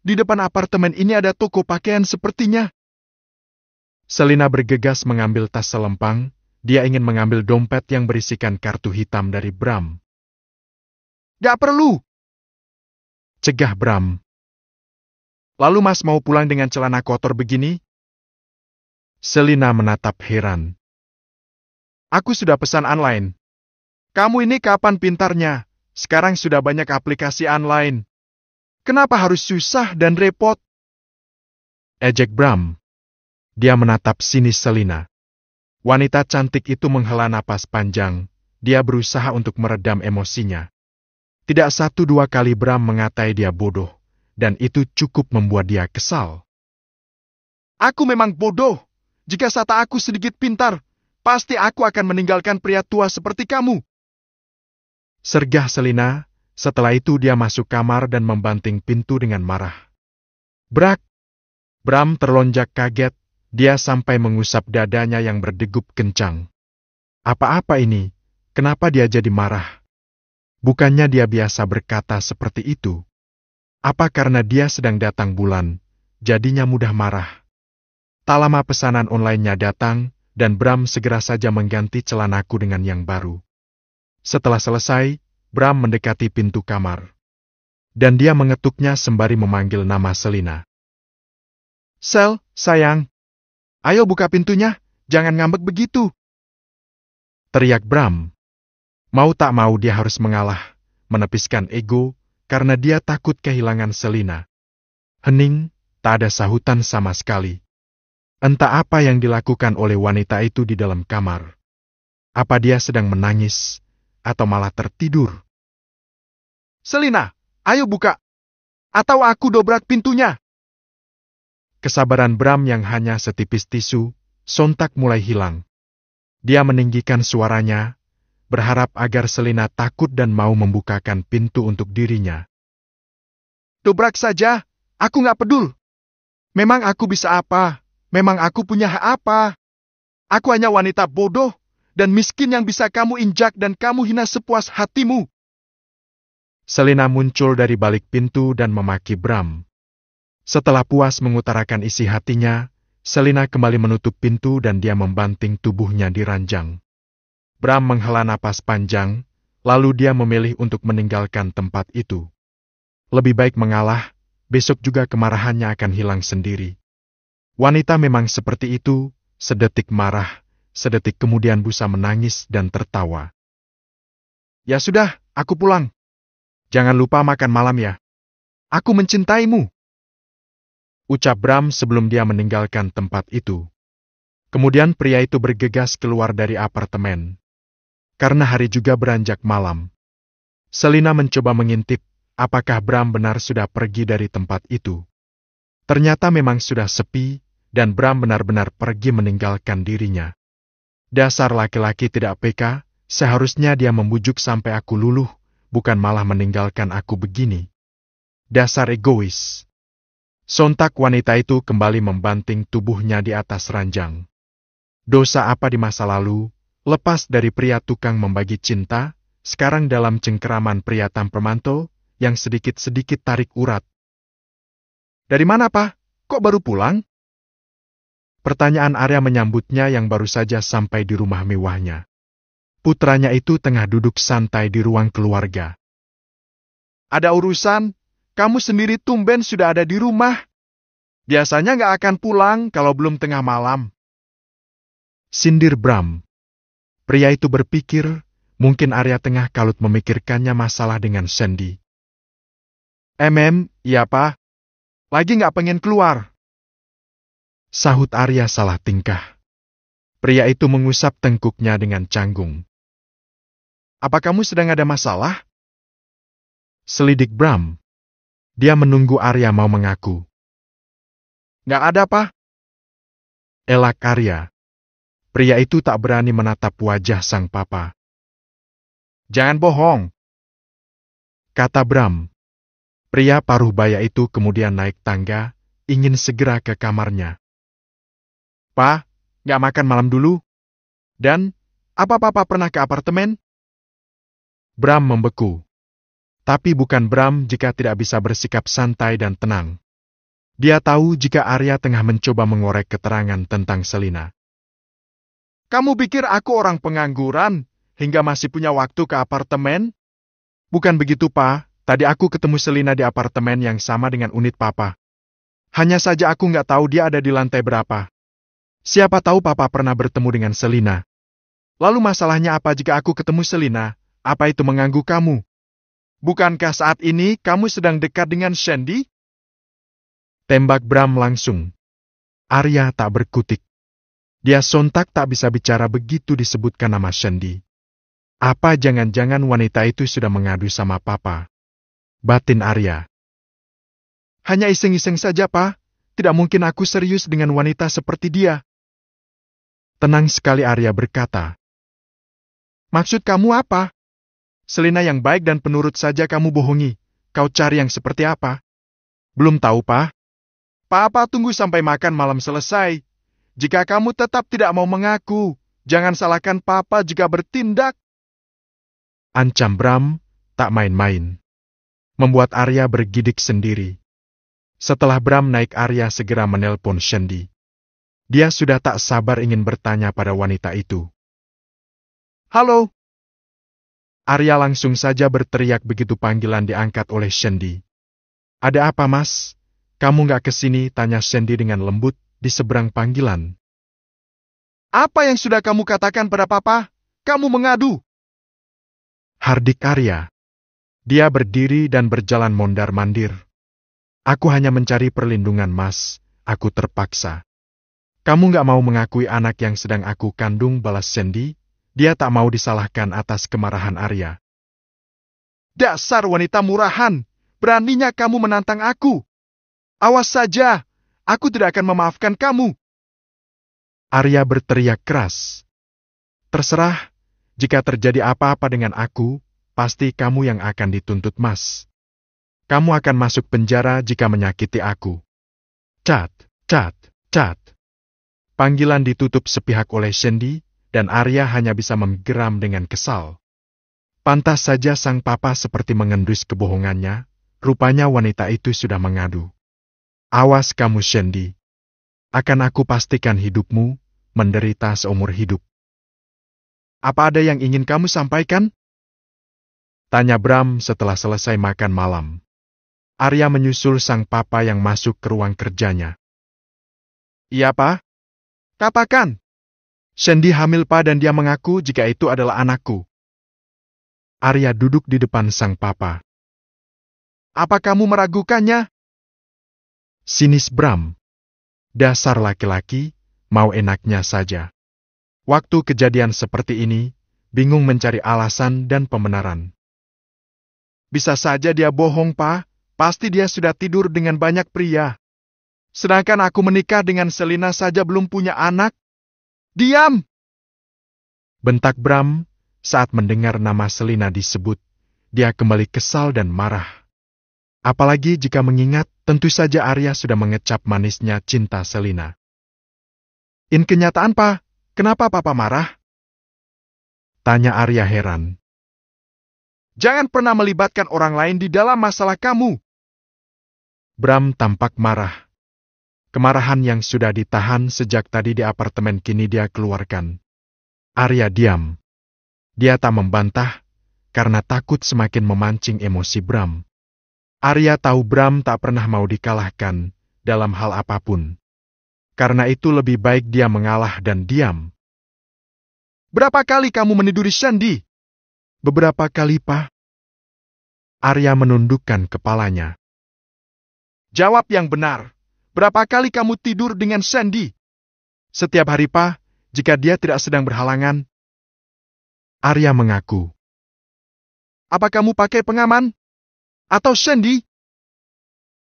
Di depan apartemen ini ada toko pakaian sepertinya. Selina bergegas mengambil tas selempang, dia ingin mengambil dompet yang berisikan kartu hitam dari Bram. Gak perlu. Cegah Bram. Lalu Mas mau pulang dengan celana kotor begini? Selina menatap heran. Aku sudah pesan online. Kamu ini kapan pintarnya? Sekarang sudah banyak aplikasi online. Kenapa harus susah dan repot? Ejek Bram. Dia menatap sinis Selina. Wanita cantik itu menghela napas panjang. Dia berusaha untuk meredam emosinya. Tidak satu dua kali Bram mengatai dia bodoh, dan itu cukup membuat dia kesal. Aku memang bodoh. Jika sata aku sedikit pintar, pasti aku akan meninggalkan pria tua seperti kamu. Sergah Selina, setelah itu dia masuk kamar dan membanting pintu dengan marah. Brak! Bram terlonjak kaget, dia sampai mengusap dadanya yang berdegup kencang. Apa-apa ini? Kenapa dia jadi marah? Bukannya dia biasa berkata seperti itu. Apa karena dia sedang datang bulan, jadinya mudah marah. Tak lama pesanan online-nya datang, dan Bram segera saja mengganti celanaku dengan yang baru. Setelah selesai, Bram mendekati pintu kamar. Dan dia mengetuknya sembari memanggil nama Selina. Sel, sayang. Ayo buka pintunya, jangan ngambek begitu. Teriak Bram. Mau tak mau dia harus mengalah, menepiskan ego, karena dia takut kehilangan Selina. Hening, tak ada sahutan sama sekali. Entah apa yang dilakukan oleh wanita itu di dalam kamar. Apa dia sedang menangis, atau malah tertidur? Selina, ayo buka! Atau aku dobrak pintunya! Kesabaran Bram yang hanya setipis tisu, sontak mulai hilang. Dia meninggikan suaranya, berharap agar Selina takut dan mau membukakan pintu untuk dirinya. Dobrak saja, aku nggak pedul. Memang aku bisa apa? Memang aku punya hak apa? Aku hanya wanita bodoh dan miskin yang bisa kamu injak dan kamu hina sepuas hatimu. Selina muncul dari balik pintu dan memaki Bram. Setelah puas mengutarakan isi hatinya, Selina kembali menutup pintu dan dia membanting tubuhnya di ranjang. Bram menghela napas panjang, lalu dia memilih untuk meninggalkan tempat itu. Lebih baik mengalah, besok juga kemarahannya akan hilang sendiri. Wanita memang seperti itu, sedetik marah, sedetik kemudian busa menangis dan tertawa. Ya sudah, aku pulang. Jangan lupa makan malam ya. Aku mencintaimu. Ucap Bram sebelum dia meninggalkan tempat itu. Kemudian pria itu bergegas keluar dari apartemen karena hari juga beranjak malam. Selina mencoba mengintip, apakah Bram benar sudah pergi dari tempat itu. Ternyata memang sudah sepi, dan Bram benar-benar pergi meninggalkan dirinya. Dasar laki-laki tidak peka, seharusnya dia membujuk sampai aku luluh, bukan malah meninggalkan aku begini. Dasar egois. Sontak wanita itu kembali membanting tubuhnya di atas ranjang. Dosa apa di masa lalu Lepas dari pria tukang membagi cinta, sekarang dalam cengkeraman pria tampermanto, yang sedikit-sedikit tarik urat. Dari mana, Pak? Kok baru pulang? Pertanyaan Arya menyambutnya yang baru saja sampai di rumah mewahnya. Putranya itu tengah duduk santai di ruang keluarga. Ada urusan, kamu sendiri tumben sudah ada di rumah. Biasanya nggak akan pulang kalau belum tengah malam. Sindir Bram, Pria itu berpikir, mungkin Arya tengah kalut memikirkannya masalah dengan Sandy. MM, iya pak. Lagi nggak pengen keluar. Sahut Arya salah tingkah. Pria itu mengusap tengkuknya dengan canggung. Apa kamu sedang ada masalah? Selidik Bram. Dia menunggu Arya mau mengaku. Nggak ada, Pak. Elak Arya. Pria itu tak berani menatap wajah sang papa. Jangan bohong, kata Bram. Pria paruh baya itu kemudian naik tangga, ingin segera ke kamarnya. Pa, nggak makan malam dulu? Dan, apa papa pernah ke apartemen? Bram membeku. Tapi bukan Bram jika tidak bisa bersikap santai dan tenang. Dia tahu jika Arya tengah mencoba mengorek keterangan tentang Selina. Kamu pikir aku orang pengangguran hingga masih punya waktu ke apartemen? Bukan begitu, Pak. Tadi aku ketemu Selina di apartemen yang sama dengan unit Papa. Hanya saja aku nggak tahu dia ada di lantai berapa. Siapa tahu Papa pernah bertemu dengan Selina. Lalu masalahnya apa jika aku ketemu Selina? Apa itu mengganggu kamu? Bukankah saat ini kamu sedang dekat dengan Sandy? Tembak Bram langsung. Arya tak berkutik. Dia sontak tak bisa bicara begitu disebutkan nama Shendi. Apa jangan-jangan wanita itu sudah mengadu sama papa? Batin Arya. Hanya iseng-iseng saja, Pak. Tidak mungkin aku serius dengan wanita seperti dia. Tenang sekali Arya berkata. Maksud kamu apa? Selina yang baik dan penurut saja kamu bohongi. Kau cari yang seperti apa? Belum tahu, Pak. Papa tunggu sampai makan malam selesai, jika kamu tetap tidak mau mengaku, jangan salahkan papa jika bertindak. Ancam Bram tak main-main. Membuat Arya bergidik sendiri. Setelah Bram naik Arya segera menelpon Shendi. Dia sudah tak sabar ingin bertanya pada wanita itu. Halo, Arya langsung saja berteriak begitu panggilan diangkat oleh Shendi. Ada apa mas? Kamu gak kesini? Tanya Shendi dengan lembut di seberang panggilan. Apa yang sudah kamu katakan pada papa? Kamu mengadu. Hardik Arya. Dia berdiri dan berjalan mondar-mandir. Aku hanya mencari perlindungan mas. Aku terpaksa. Kamu gak mau mengakui anak yang sedang aku kandung balas Sandy? Dia tak mau disalahkan atas kemarahan Arya. Dasar wanita murahan! Beraninya kamu menantang aku! Awas saja, Aku tidak akan memaafkan kamu. Arya berteriak keras. Terserah, jika terjadi apa-apa dengan aku, pasti kamu yang akan dituntut mas. Kamu akan masuk penjara jika menyakiti aku. Cat, cat, cat. Panggilan ditutup sepihak oleh Shendi, dan Arya hanya bisa menggeram dengan kesal. Pantas saja sang papa seperti mengendus kebohongannya, rupanya wanita itu sudah mengadu. Awas kamu Shendi. Akan aku pastikan hidupmu menderita seumur hidup. Apa ada yang ingin kamu sampaikan? Tanya Bram setelah selesai makan malam. Arya menyusul sang papa yang masuk ke ruang kerjanya. Iya, Pak. Katakan. Shendi hamil, Pak, dan dia mengaku jika itu adalah anakku. Arya duduk di depan sang papa. Apa kamu meragukannya? Sinis Bram. Dasar laki-laki, mau enaknya saja. Waktu kejadian seperti ini, bingung mencari alasan dan pembenaran. Bisa saja dia bohong, Pak. Pasti dia sudah tidur dengan banyak pria. Sedangkan aku menikah dengan Selina saja belum punya anak. Diam! Bentak Bram saat mendengar nama Selina disebut. Dia kembali kesal dan marah. Apalagi jika mengingat, tentu saja Arya sudah mengecap manisnya cinta Selina. In kenyataan, Pa, kenapa Papa marah? Tanya Arya heran. Jangan pernah melibatkan orang lain di dalam masalah kamu. Bram tampak marah. Kemarahan yang sudah ditahan sejak tadi di apartemen kini dia keluarkan. Arya diam. Dia tak membantah, karena takut semakin memancing emosi Bram. Arya tahu Bram tak pernah mau dikalahkan dalam hal apapun. Karena itu lebih baik dia mengalah dan diam. Berapa kali kamu meniduri Shandi? Beberapa kali, Pak. Arya menundukkan kepalanya. Jawab yang benar. Berapa kali kamu tidur dengan Sandy? Setiap hari, Pak, jika dia tidak sedang berhalangan. Arya mengaku. Apa kamu pakai pengaman? atau Sandy?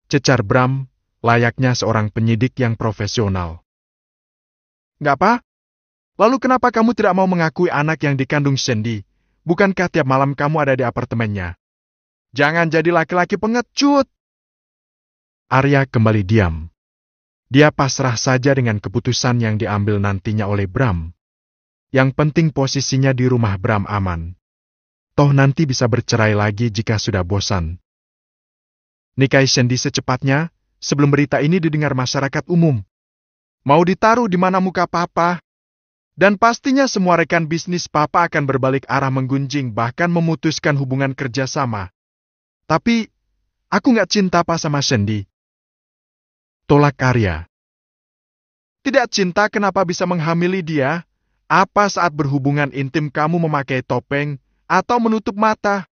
Cecar Bram, layaknya seorang penyidik yang profesional. Nggak apa? Lalu kenapa kamu tidak mau mengakui anak yang dikandung Sandy? Bukankah tiap malam kamu ada di apartemennya? Jangan jadi laki-laki pengecut! Arya kembali diam. Dia pasrah saja dengan keputusan yang diambil nantinya oleh Bram. Yang penting posisinya di rumah Bram aman toh nanti bisa bercerai lagi jika sudah bosan. Nikahi Sandy secepatnya, sebelum berita ini didengar masyarakat umum. Mau ditaruh di mana muka papa? Dan pastinya semua rekan bisnis papa akan berbalik arah menggunjing bahkan memutuskan hubungan kerjasama. Tapi, aku nggak cinta apa sama Sandy. Tolak karya. Tidak cinta kenapa bisa menghamili dia? Apa saat berhubungan intim kamu memakai topeng, atau menutup mata.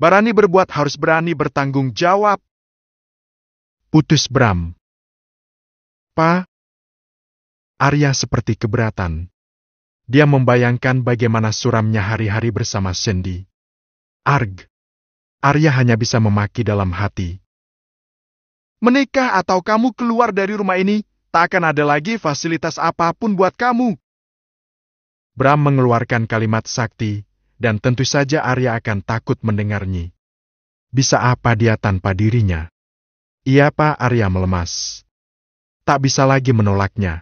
Berani berbuat harus berani bertanggung jawab. Putus Bram. Pa. Arya seperti keberatan. Dia membayangkan bagaimana suramnya hari-hari bersama Sandy. Arg. Arya hanya bisa memaki dalam hati. Menikah atau kamu keluar dari rumah ini, tak akan ada lagi fasilitas apapun buat kamu. Bram mengeluarkan kalimat sakti dan tentu saja Arya akan takut mendengarnya. Bisa apa dia tanpa dirinya? Iya Pak Arya melemas. Tak bisa lagi menolaknya.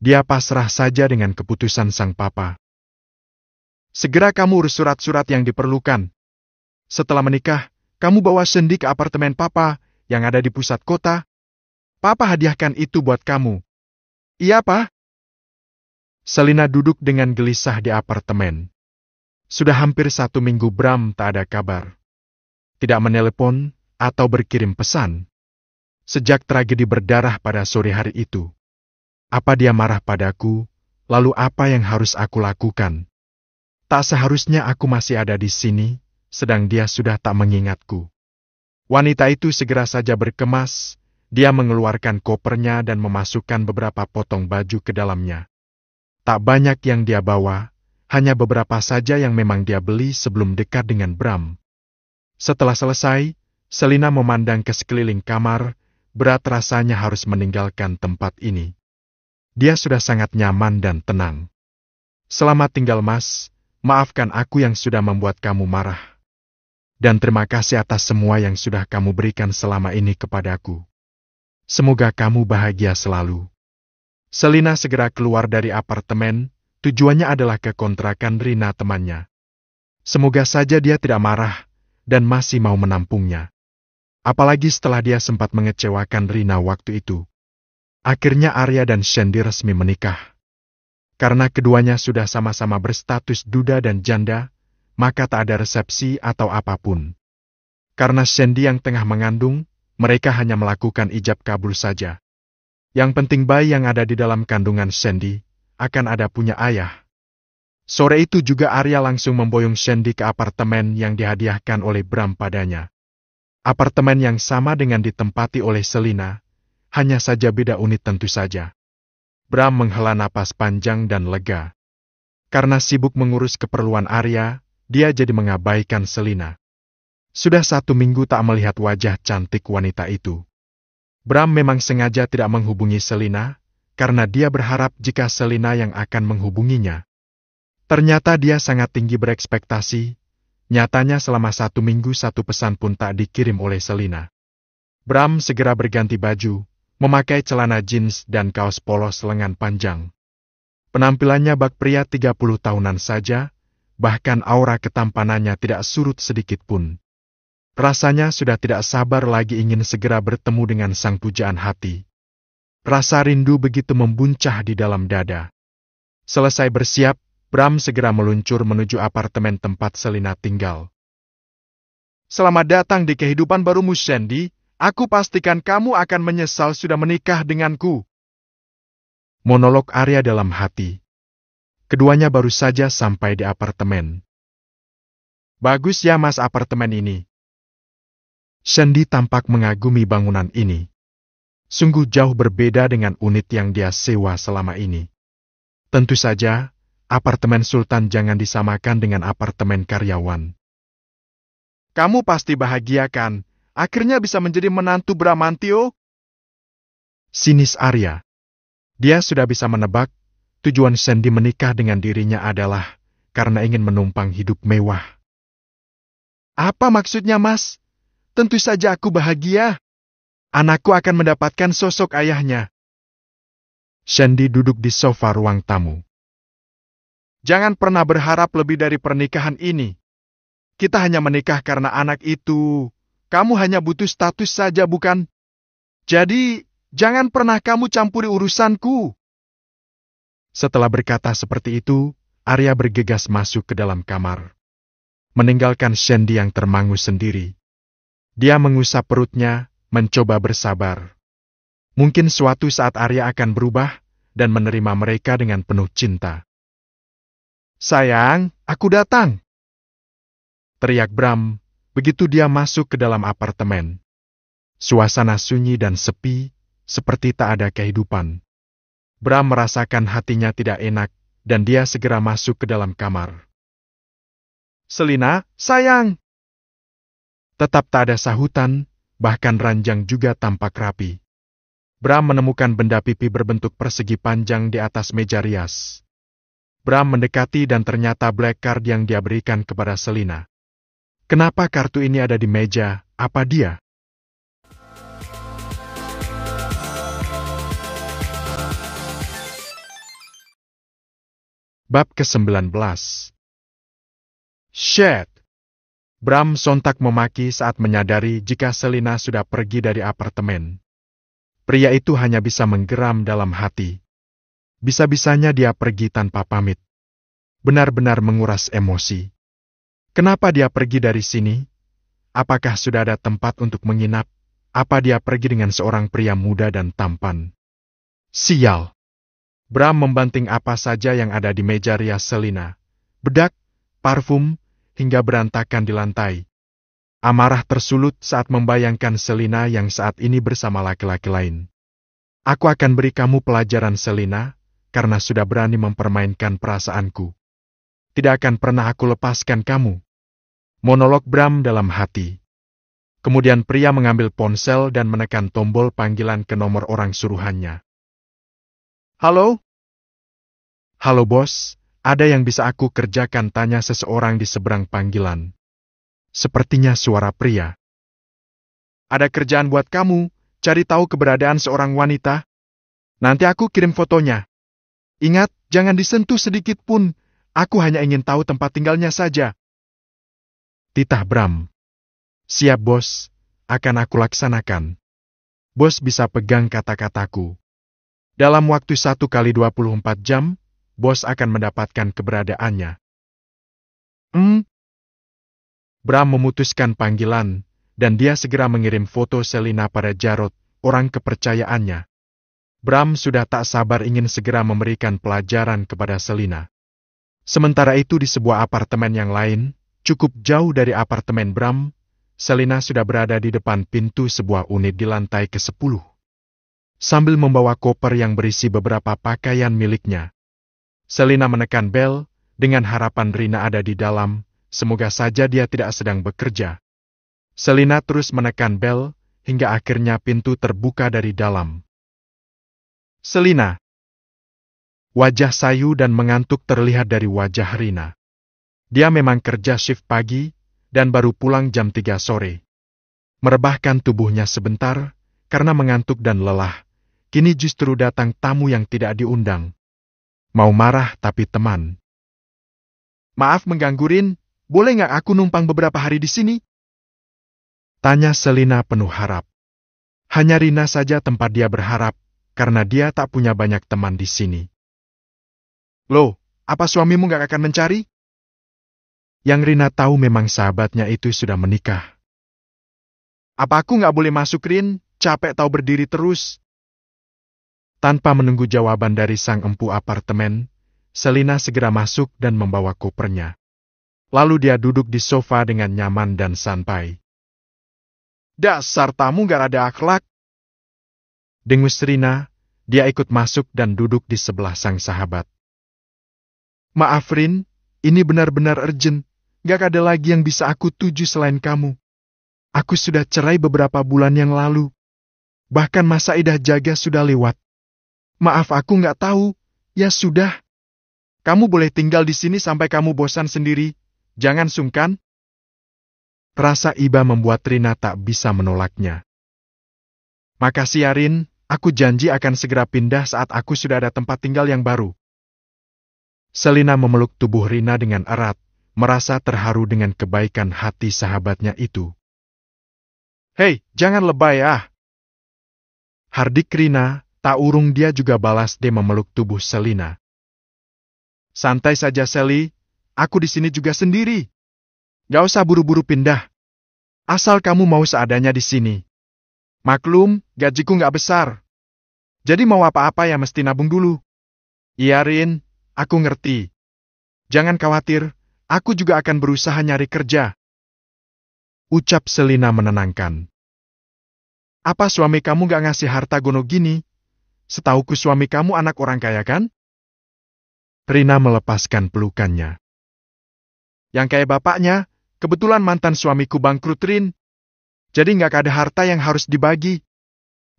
Dia pasrah saja dengan keputusan sang papa. Segera kamu urus surat-surat yang diperlukan. Setelah menikah, kamu bawa sendi ke apartemen papa yang ada di pusat kota. Papa hadiahkan itu buat kamu. Iya, Pak. Selina duduk dengan gelisah di apartemen. Sudah hampir satu minggu Bram tak ada kabar. Tidak menelepon atau berkirim pesan. Sejak tragedi berdarah pada sore hari itu. Apa dia marah padaku, lalu apa yang harus aku lakukan? Tak seharusnya aku masih ada di sini, sedang dia sudah tak mengingatku. Wanita itu segera saja berkemas, dia mengeluarkan kopernya dan memasukkan beberapa potong baju ke dalamnya. Tak banyak yang dia bawa, hanya beberapa saja yang memang dia beli sebelum dekat dengan Bram. Setelah selesai, Selina memandang ke sekeliling kamar, berat rasanya harus meninggalkan tempat ini. Dia sudah sangat nyaman dan tenang. Selamat tinggal mas, maafkan aku yang sudah membuat kamu marah. Dan terima kasih atas semua yang sudah kamu berikan selama ini kepadaku. Semoga kamu bahagia selalu. Selina segera keluar dari apartemen, tujuannya adalah ke kontrakan Rina temannya. Semoga saja dia tidak marah dan masih mau menampungnya. Apalagi setelah dia sempat mengecewakan Rina waktu itu. Akhirnya Arya dan Shendi resmi menikah. Karena keduanya sudah sama-sama berstatus duda dan janda, maka tak ada resepsi atau apapun. Karena Shendi yang tengah mengandung, mereka hanya melakukan ijab kabul saja. Yang penting bayi yang ada di dalam kandungan Sandy akan ada punya ayah. Sore itu juga Arya langsung memboyong Sandy ke apartemen yang dihadiahkan oleh Bram padanya. Apartemen yang sama dengan ditempati oleh Selina, hanya saja beda unit tentu saja. Bram menghela napas panjang dan lega. Karena sibuk mengurus keperluan Arya, dia jadi mengabaikan Selina. Sudah satu minggu tak melihat wajah cantik wanita itu. Bram memang sengaja tidak menghubungi Selina, karena dia berharap jika Selina yang akan menghubunginya. Ternyata dia sangat tinggi berekspektasi, nyatanya selama satu minggu satu pesan pun tak dikirim oleh Selina. Bram segera berganti baju, memakai celana jeans dan kaos polos lengan panjang. Penampilannya bak pria 30 tahunan saja, bahkan aura ketampanannya tidak surut sedikit pun. Rasanya sudah tidak sabar lagi ingin segera bertemu dengan sang pujaan hati. Rasa rindu begitu membuncah di dalam dada. Selesai bersiap, Bram segera meluncur menuju apartemen tempat Selina tinggal. Selamat datang di kehidupan barumu, Sandy. Aku pastikan kamu akan menyesal sudah menikah denganku. Monolog Arya dalam hati. Keduanya baru saja sampai di apartemen. Bagus ya mas apartemen ini. Sandy tampak mengagumi bangunan ini sungguh jauh berbeda dengan unit yang dia sewa selama ini. Tentu saja, apartemen Sultan jangan disamakan dengan apartemen karyawan. Kamu pasti bahagia kan? Akhirnya bisa menjadi menantu Bramantio? Sinis Arya. Dia sudah bisa menebak, tujuan Sandy menikah dengan dirinya adalah karena ingin menumpang hidup mewah. Apa maksudnya, Mas? Tentu saja aku bahagia. Anakku akan mendapatkan sosok ayahnya. Sandy duduk di sofa ruang tamu. Jangan pernah berharap lebih dari pernikahan ini. Kita hanya menikah karena anak itu. Kamu hanya butuh status saja, bukan? Jadi, jangan pernah kamu campuri urusanku. Setelah berkata seperti itu, Arya bergegas masuk ke dalam kamar. Meninggalkan Sandy yang termangu sendiri. Dia mengusap perutnya, mencoba bersabar. Mungkin suatu saat Arya akan berubah dan menerima mereka dengan penuh cinta. Sayang, aku datang! Teriak Bram, begitu dia masuk ke dalam apartemen. Suasana sunyi dan sepi, seperti tak ada kehidupan. Bram merasakan hatinya tidak enak, dan dia segera masuk ke dalam kamar. Selina, sayang! Tetap tak ada sahutan, bahkan ranjang juga tampak rapi. Bram menemukan benda pipi berbentuk persegi panjang di atas meja rias. Bram mendekati dan ternyata black card yang dia berikan kepada Selina. Kenapa kartu ini ada di meja, apa dia? Bab ke-19 Shed Bram sontak memaki saat menyadari jika Selina sudah pergi dari apartemen. Pria itu hanya bisa menggeram dalam hati. Bisa-bisanya dia pergi tanpa pamit. Benar-benar menguras emosi. Kenapa dia pergi dari sini? Apakah sudah ada tempat untuk menginap? Apa dia pergi dengan seorang pria muda dan tampan? Sial! Bram membanting apa saja yang ada di meja rias Selina. Bedak, parfum, hingga berantakan di lantai. Amarah tersulut saat membayangkan Selina yang saat ini bersama laki-laki lain. Aku akan beri kamu pelajaran Selina, karena sudah berani mempermainkan perasaanku. Tidak akan pernah aku lepaskan kamu. Monolog Bram dalam hati. Kemudian pria mengambil ponsel dan menekan tombol panggilan ke nomor orang suruhannya. Halo? Halo bos, ada yang bisa aku kerjakan tanya seseorang di seberang panggilan. Sepertinya suara pria. Ada kerjaan buat kamu, cari tahu keberadaan seorang wanita. Nanti aku kirim fotonya. Ingat, jangan disentuh sedikit pun. Aku hanya ingin tahu tempat tinggalnya saja. Titah Bram. Siap bos, akan aku laksanakan. Bos bisa pegang kata-kataku. Dalam waktu satu kali 24 jam, bos akan mendapatkan keberadaannya. Hmm? Bram memutuskan panggilan, dan dia segera mengirim foto Selina pada Jarod, orang kepercayaannya. Bram sudah tak sabar ingin segera memberikan pelajaran kepada Selina. Sementara itu di sebuah apartemen yang lain, cukup jauh dari apartemen Bram, Selina sudah berada di depan pintu sebuah unit di lantai ke-10. Sambil membawa koper yang berisi beberapa pakaian miliknya, Selina menekan bel, dengan harapan Rina ada di dalam, semoga saja dia tidak sedang bekerja. Selina terus menekan bel, hingga akhirnya pintu terbuka dari dalam. Selina. Wajah sayu dan mengantuk terlihat dari wajah Rina. Dia memang kerja shift pagi, dan baru pulang jam 3 sore. Merebahkan tubuhnya sebentar, karena mengantuk dan lelah, kini justru datang tamu yang tidak diundang. Mau marah tapi teman. Maaf mengganggu Rin, boleh nggak aku numpang beberapa hari di sini? Tanya Selina penuh harap. Hanya Rina saja tempat dia berharap, karena dia tak punya banyak teman di sini. Loh, apa suamimu nggak akan mencari? Yang Rina tahu memang sahabatnya itu sudah menikah. Apa aku nggak boleh masuk, Rin? Capek tahu berdiri terus. Tanpa menunggu jawaban dari sang empu apartemen, Selina segera masuk dan membawa kopernya. Lalu dia duduk di sofa dengan nyaman dan santai. Dasar tamu gak ada akhlak. Dengus Rina, dia ikut masuk dan duduk di sebelah sang sahabat. Maaf Rin, ini benar-benar urgent. Gak ada lagi yang bisa aku tuju selain kamu. Aku sudah cerai beberapa bulan yang lalu. Bahkan masa idah jaga sudah lewat. Maaf aku nggak tahu. Ya sudah. Kamu boleh tinggal di sini sampai kamu bosan sendiri. Jangan sungkan. Rasa iba membuat Rina tak bisa menolaknya. Makasih Arin, aku janji akan segera pindah saat aku sudah ada tempat tinggal yang baru. Selina memeluk tubuh Rina dengan erat, merasa terharu dengan kebaikan hati sahabatnya itu. Hei, jangan lebay ah! Hardik Rina, Tak urung dia juga balas dia memeluk tubuh Selina. Santai saja Sally, aku di sini juga sendiri. Gak usah buru-buru pindah. Asal kamu mau seadanya di sini. Maklum, gajiku gak besar. Jadi mau apa-apa ya mesti nabung dulu. Iya Rin, aku ngerti. Jangan khawatir, aku juga akan berusaha nyari kerja. Ucap Selina menenangkan. Apa suami kamu gak ngasih harta gono gini? Setauku suami kamu anak orang kaya kan? Rina melepaskan pelukannya. Yang kaya bapaknya, kebetulan mantan suamiku bangkrut Rin. Jadi nggak ada harta yang harus dibagi.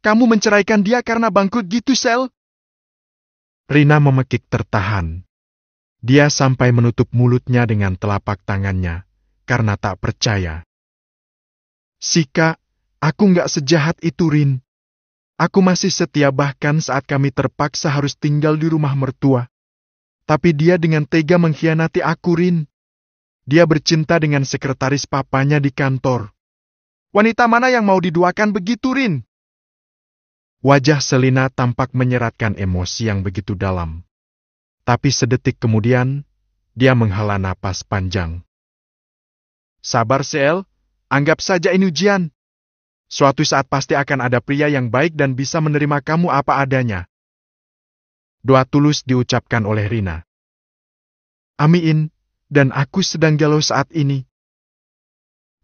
Kamu menceraikan dia karena bangkrut gitu, Sel? Rina memekik tertahan. Dia sampai menutup mulutnya dengan telapak tangannya, karena tak percaya. Sika, aku nggak sejahat itu, Rin. Aku masih setia bahkan saat kami terpaksa harus tinggal di rumah mertua. Tapi dia dengan tega mengkhianati aku, Rin. Dia bercinta dengan sekretaris papanya di kantor. Wanita mana yang mau diduakan begitu, Rin? Wajah Selina tampak menyeratkan emosi yang begitu dalam. Tapi sedetik kemudian, dia menghela napas panjang. Sabar, Sel. Anggap saja ini ujian. Suatu saat pasti akan ada pria yang baik dan bisa menerima kamu apa adanya. Doa tulus diucapkan oleh Rina. Amin, dan aku sedang galau saat ini.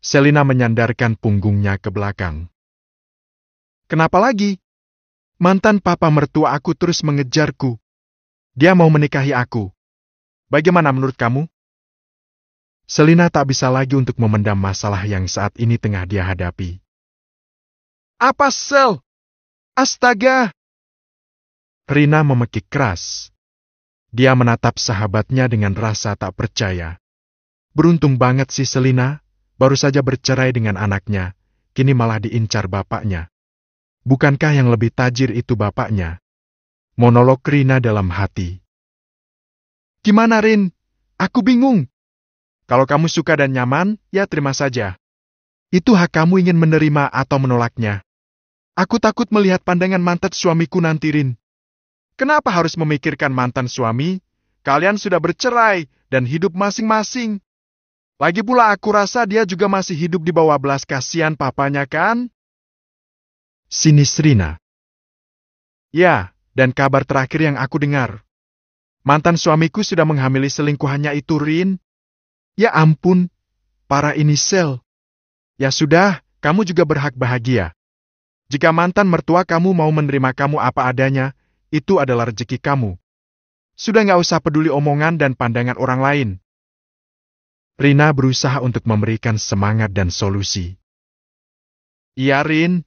Selina menyandarkan punggungnya ke belakang. Kenapa lagi? Mantan papa mertua aku terus mengejarku. Dia mau menikahi aku. Bagaimana menurut kamu? Selina tak bisa lagi untuk memendam masalah yang saat ini tengah dia hadapi. Apa sel? Astaga! Rina memekik keras. Dia menatap sahabatnya dengan rasa tak percaya. Beruntung banget si Selina, baru saja bercerai dengan anaknya, kini malah diincar bapaknya. Bukankah yang lebih tajir itu bapaknya? Monolog Rina dalam hati. Gimana Rin? Aku bingung. Kalau kamu suka dan nyaman, ya terima saja. Itu hak kamu ingin menerima atau menolaknya. Aku takut melihat pandangan mantan suamiku nanti, Rin. Kenapa harus memikirkan mantan suami? Kalian sudah bercerai dan hidup masing-masing. Lagi pula aku rasa dia juga masih hidup di bawah belas kasihan papanya kan? Sinis Rina. Ya, dan kabar terakhir yang aku dengar. Mantan suamiku sudah menghamili selingkuhannya itu, Rin. Ya ampun, para ini sel. Ya sudah, kamu juga berhak bahagia. Jika mantan mertua kamu mau menerima kamu apa adanya, itu adalah rezeki kamu. Sudah nggak usah peduli omongan dan pandangan orang lain. Rina berusaha untuk memberikan semangat dan solusi. Iya, Rin.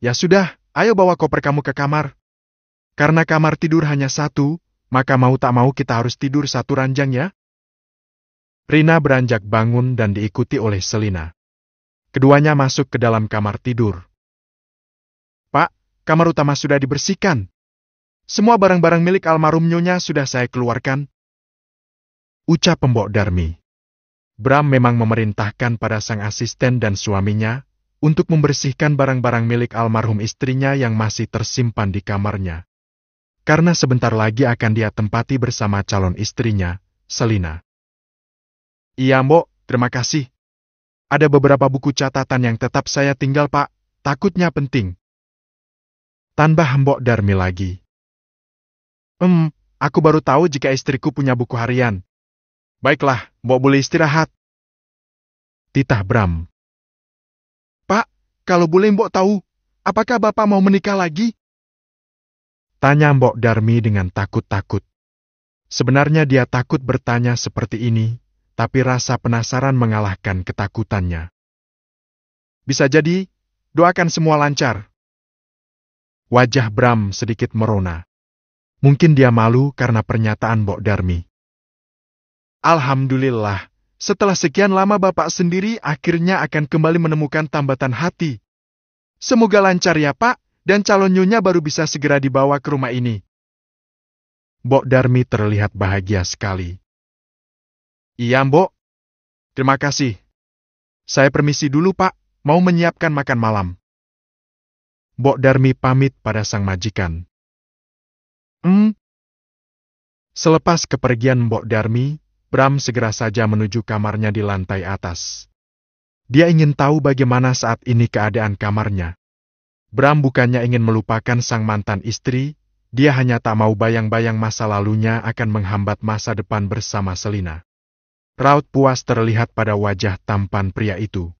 Ya sudah, ayo bawa koper kamu ke kamar. Karena kamar tidur hanya satu, maka mau tak mau kita harus tidur satu ranjang ya. Rina beranjak bangun dan diikuti oleh Selina. Keduanya masuk ke dalam kamar tidur. Pak, kamar utama sudah dibersihkan. Semua barang-barang milik almarhum Nyonya sudah saya keluarkan. Ucap pembok Darmi. Bram memang memerintahkan pada sang asisten dan suaminya untuk membersihkan barang-barang milik almarhum istrinya yang masih tersimpan di kamarnya. Karena sebentar lagi akan dia tempati bersama calon istrinya, Selina. Iya, Mbok, terima kasih. Ada beberapa buku catatan yang tetap saya tinggal, Pak. Takutnya penting. Tambah Mbok Darmi lagi. Hmm, aku baru tahu jika istriku punya buku harian. Baiklah, Mbok boleh istirahat. Titah Bram. Pak, kalau boleh Mbok tahu, apakah Bapak mau menikah lagi? Tanya Mbok Darmi dengan takut-takut. Sebenarnya dia takut bertanya seperti ini, tapi rasa penasaran mengalahkan ketakutannya. Bisa jadi, doakan semua lancar. Wajah Bram sedikit merona. Mungkin dia malu karena pernyataan Bok Darmi. Alhamdulillah, setelah sekian lama Bapak sendiri akhirnya akan kembali menemukan tambatan hati. Semoga lancar ya Pak, dan calon nyonya baru bisa segera dibawa ke rumah ini. Bok Darmi terlihat bahagia sekali. Iya, Mbok. Terima kasih. Saya permisi dulu, Pak. Mau menyiapkan makan malam. Bok Darmi pamit pada sang majikan. Hmm. Selepas kepergian Mbok Darmi, Bram segera saja menuju kamarnya di lantai atas. Dia ingin tahu bagaimana saat ini keadaan kamarnya. Bram bukannya ingin melupakan sang mantan istri, dia hanya tak mau bayang-bayang masa lalunya akan menghambat masa depan bersama Selina. Raut puas terlihat pada wajah tampan pria itu.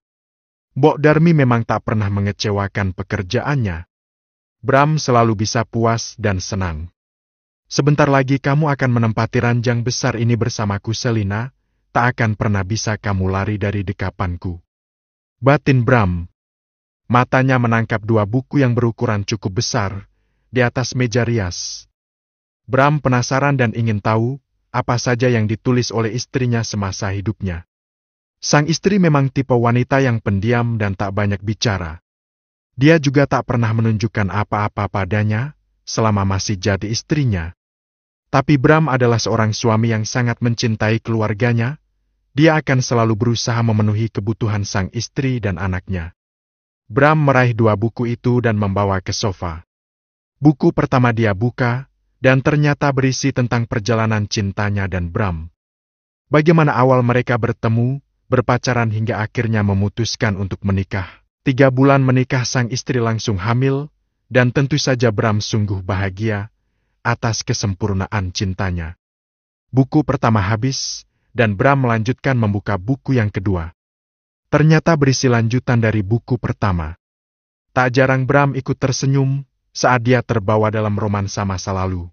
Bok Darmi memang tak pernah mengecewakan pekerjaannya. Bram selalu bisa puas dan senang. Sebentar lagi kamu akan menempati ranjang besar ini bersamaku Selina, tak akan pernah bisa kamu lari dari dekapanku. Batin Bram. Matanya menangkap dua buku yang berukuran cukup besar, di atas meja rias. Bram penasaran dan ingin tahu, apa saja yang ditulis oleh istrinya semasa hidupnya. Sang istri memang tipe wanita yang pendiam dan tak banyak bicara. Dia juga tak pernah menunjukkan apa-apa padanya selama masih jadi istrinya. Tapi Bram adalah seorang suami yang sangat mencintai keluarganya. Dia akan selalu berusaha memenuhi kebutuhan sang istri dan anaknya. Bram meraih dua buku itu dan membawa ke sofa. Buku pertama dia buka, dan ternyata berisi tentang perjalanan cintanya dan Bram. Bagaimana awal mereka bertemu, berpacaran hingga akhirnya memutuskan untuk menikah. Tiga bulan menikah sang istri langsung hamil, dan tentu saja Bram sungguh bahagia atas kesempurnaan cintanya. Buku pertama habis, dan Bram melanjutkan membuka buku yang kedua. Ternyata berisi lanjutan dari buku pertama. Tak jarang Bram ikut tersenyum saat dia terbawa dalam romansa masa lalu.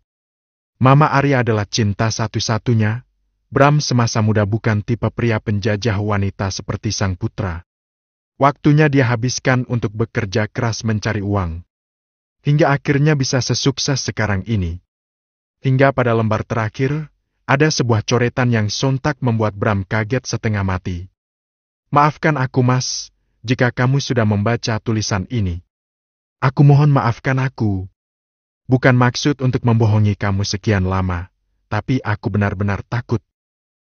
Mama Arya adalah cinta satu-satunya Bram semasa muda bukan tipe pria penjajah wanita seperti sang putra. Waktunya dia habiskan untuk bekerja keras mencari uang. Hingga akhirnya bisa sesukses sekarang ini. Hingga pada lembar terakhir, ada sebuah coretan yang sontak membuat Bram kaget setengah mati. Maafkan aku mas, jika kamu sudah membaca tulisan ini. Aku mohon maafkan aku. Bukan maksud untuk membohongi kamu sekian lama, tapi aku benar-benar takut.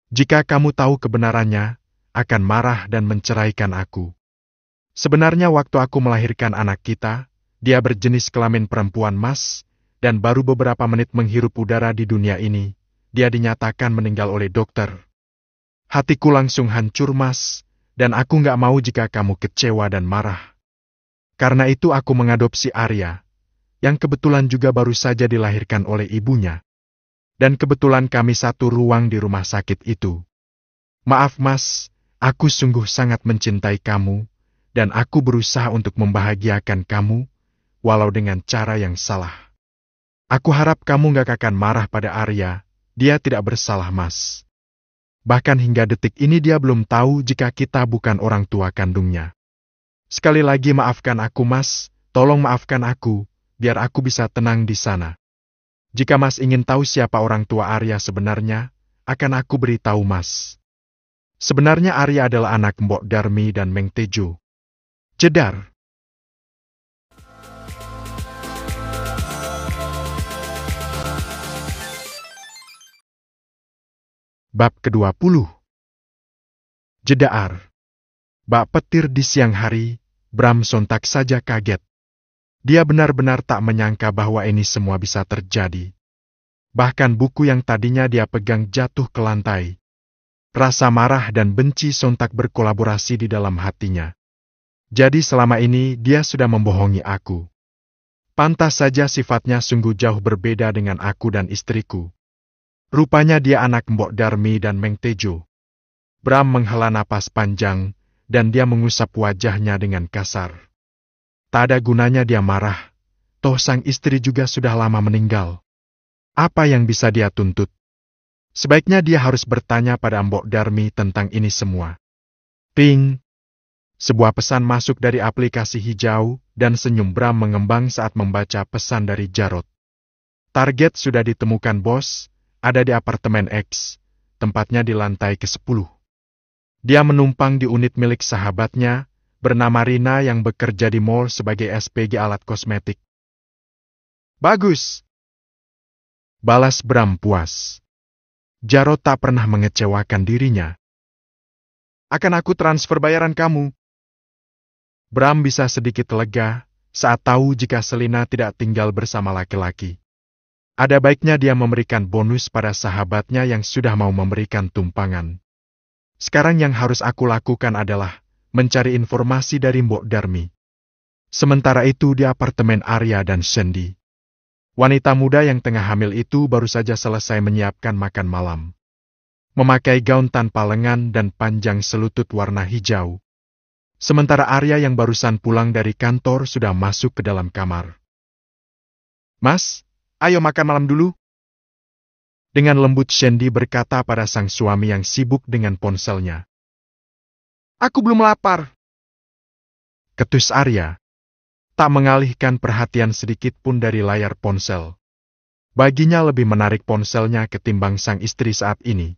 Jika kamu tahu kebenarannya, akan marah dan menceraikan aku. Sebenarnya waktu aku melahirkan anak kita, dia berjenis kelamin perempuan mas, dan baru beberapa menit menghirup udara di dunia ini, dia dinyatakan meninggal oleh dokter. Hatiku langsung hancur mas, dan aku nggak mau jika kamu kecewa dan marah. Karena itu aku mengadopsi Arya, yang kebetulan juga baru saja dilahirkan oleh ibunya dan kebetulan kami satu ruang di rumah sakit itu. Maaf mas, aku sungguh sangat mencintai kamu, dan aku berusaha untuk membahagiakan kamu, walau dengan cara yang salah. Aku harap kamu gak akan marah pada Arya, dia tidak bersalah mas. Bahkan hingga detik ini dia belum tahu jika kita bukan orang tua kandungnya. Sekali lagi maafkan aku mas, tolong maafkan aku, biar aku bisa tenang di sana. Jika Mas ingin tahu siapa orang tua Arya sebenarnya, akan aku beritahu Mas. Sebenarnya Arya adalah anak Mbok Darmi dan Meng Tejo. Jedar. Bab ke-20 Jedaar Bak petir di siang hari, Bram sontak saja kaget. Dia benar-benar tak menyangka bahwa ini semua bisa terjadi. Bahkan buku yang tadinya dia pegang jatuh ke lantai. Rasa marah dan benci sontak berkolaborasi di dalam hatinya. Jadi selama ini dia sudah membohongi aku. Pantas saja sifatnya sungguh jauh berbeda dengan aku dan istriku. Rupanya dia anak Mbok Darmi dan Meng Tejo. Bram menghela napas panjang, dan dia mengusap wajahnya dengan kasar. Tak ada gunanya dia marah. Toh sang istri juga sudah lama meninggal. Apa yang bisa dia tuntut? Sebaiknya dia harus bertanya pada Mbok Darmi tentang ini semua. Ping! Sebuah pesan masuk dari aplikasi hijau dan senyum Bram mengembang saat membaca pesan dari Jarot. Target sudah ditemukan bos, ada di apartemen X, tempatnya di lantai ke-10. Dia menumpang di unit milik sahabatnya bernama Rina yang bekerja di mall sebagai SPG alat kosmetik. Bagus! Balas Bram puas. Jarot tak pernah mengecewakan dirinya. Akan aku transfer bayaran kamu. Bram bisa sedikit lega saat tahu jika Selina tidak tinggal bersama laki-laki. Ada baiknya dia memberikan bonus pada sahabatnya yang sudah mau memberikan tumpangan. Sekarang yang harus aku lakukan adalah mencari informasi dari Mbok Darmi. Sementara itu di apartemen Arya dan Shendi, Wanita muda yang tengah hamil itu baru saja selesai menyiapkan makan malam. Memakai gaun tanpa lengan dan panjang selutut warna hijau. Sementara Arya yang barusan pulang dari kantor sudah masuk ke dalam kamar. Mas, ayo makan malam dulu. Dengan lembut Shendi berkata pada sang suami yang sibuk dengan ponselnya. Aku belum lapar. Ketus Arya tak mengalihkan perhatian sedikit pun dari layar ponsel. Baginya lebih menarik ponselnya ketimbang sang istri saat ini.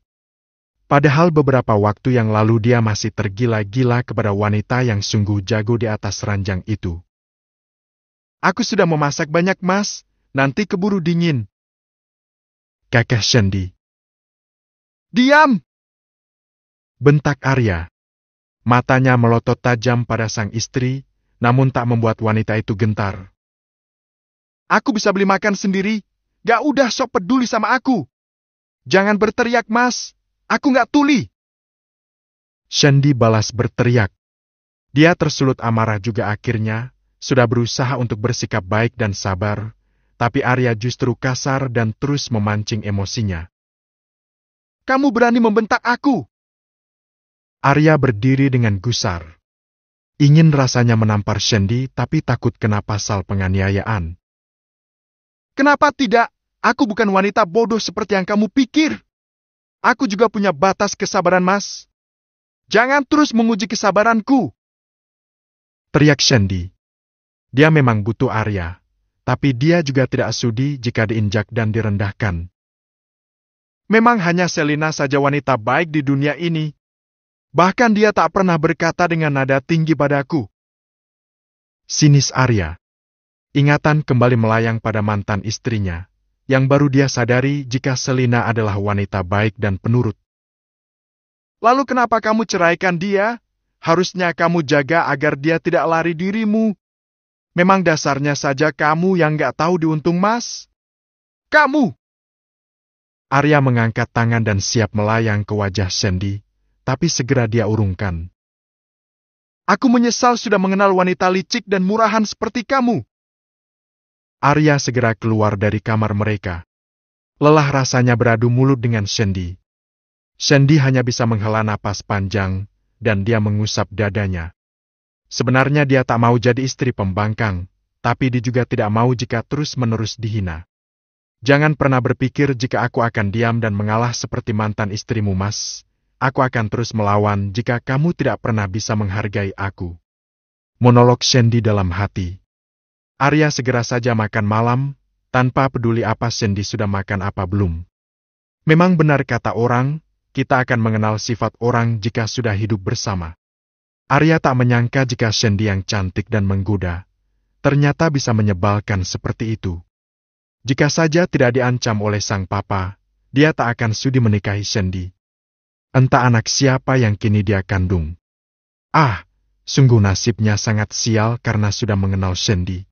Padahal beberapa waktu yang lalu dia masih tergila-gila kepada wanita yang sungguh jago di atas ranjang itu. Aku sudah memasak banyak mas, nanti keburu dingin. Kakek Shendi. Diam! Bentak Arya Matanya melotot tajam pada sang istri, namun tak membuat wanita itu gentar. Aku bisa beli makan sendiri, gak udah sok peduli sama aku. Jangan berteriak mas, aku gak tuli. Shendi balas berteriak. Dia tersulut amarah juga akhirnya, sudah berusaha untuk bersikap baik dan sabar, tapi Arya justru kasar dan terus memancing emosinya. Kamu berani membentak aku, Arya berdiri dengan gusar. Ingin rasanya menampar Shendi tapi takut kena pasal penganiayaan. Kenapa tidak? Aku bukan wanita bodoh seperti yang kamu pikir. Aku juga punya batas kesabaran, Mas. Jangan terus menguji kesabaranku. Teriak Shendi. Dia memang butuh Arya, tapi dia juga tidak sudi jika diinjak dan direndahkan. Memang hanya Selina saja wanita baik di dunia ini, Bahkan dia tak pernah berkata dengan nada tinggi padaku. Sinis Arya. Ingatan kembali melayang pada mantan istrinya, yang baru dia sadari jika Selina adalah wanita baik dan penurut. Lalu kenapa kamu ceraikan dia? Harusnya kamu jaga agar dia tidak lari dirimu. Memang dasarnya saja kamu yang gak tahu diuntung mas. Kamu! Arya mengangkat tangan dan siap melayang ke wajah Sandy, tapi segera dia urungkan. Aku menyesal sudah mengenal wanita licik dan murahan seperti kamu. Arya segera keluar dari kamar mereka. Lelah rasanya beradu mulut dengan Shendi. Shendi hanya bisa menghela napas panjang, dan dia mengusap dadanya. Sebenarnya dia tak mau jadi istri pembangkang, tapi dia juga tidak mau jika terus-menerus dihina. Jangan pernah berpikir jika aku akan diam dan mengalah seperti mantan istrimu, Mas aku akan terus melawan jika kamu tidak pernah bisa menghargai aku. Monolog Sandy dalam hati. Arya segera saja makan malam, tanpa peduli apa Sandy sudah makan apa belum. Memang benar kata orang, kita akan mengenal sifat orang jika sudah hidup bersama. Arya tak menyangka jika Sandy yang cantik dan menggoda, ternyata bisa menyebalkan seperti itu. Jika saja tidak diancam oleh sang papa, dia tak akan sudi menikahi Sandy entah anak siapa yang kini dia kandung. Ah, sungguh nasibnya sangat sial karena sudah mengenal Sandy.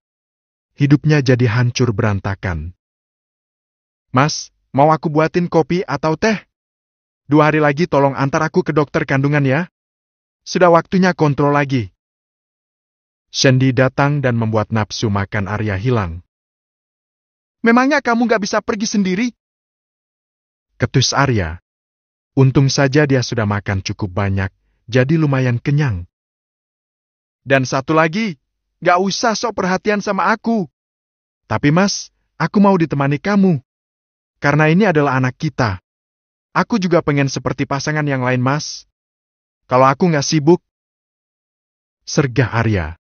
Hidupnya jadi hancur berantakan. Mas, mau aku buatin kopi atau teh? Dua hari lagi tolong antar aku ke dokter kandungan ya. Sudah waktunya kontrol lagi. Sandy datang dan membuat nafsu makan Arya hilang. Memangnya kamu gak bisa pergi sendiri? Ketus Arya. Untung saja dia sudah makan cukup banyak, jadi lumayan kenyang. Dan satu lagi, gak usah sok perhatian sama aku. Tapi mas, aku mau ditemani kamu. Karena ini adalah anak kita. Aku juga pengen seperti pasangan yang lain mas. Kalau aku gak sibuk. Sergah Arya.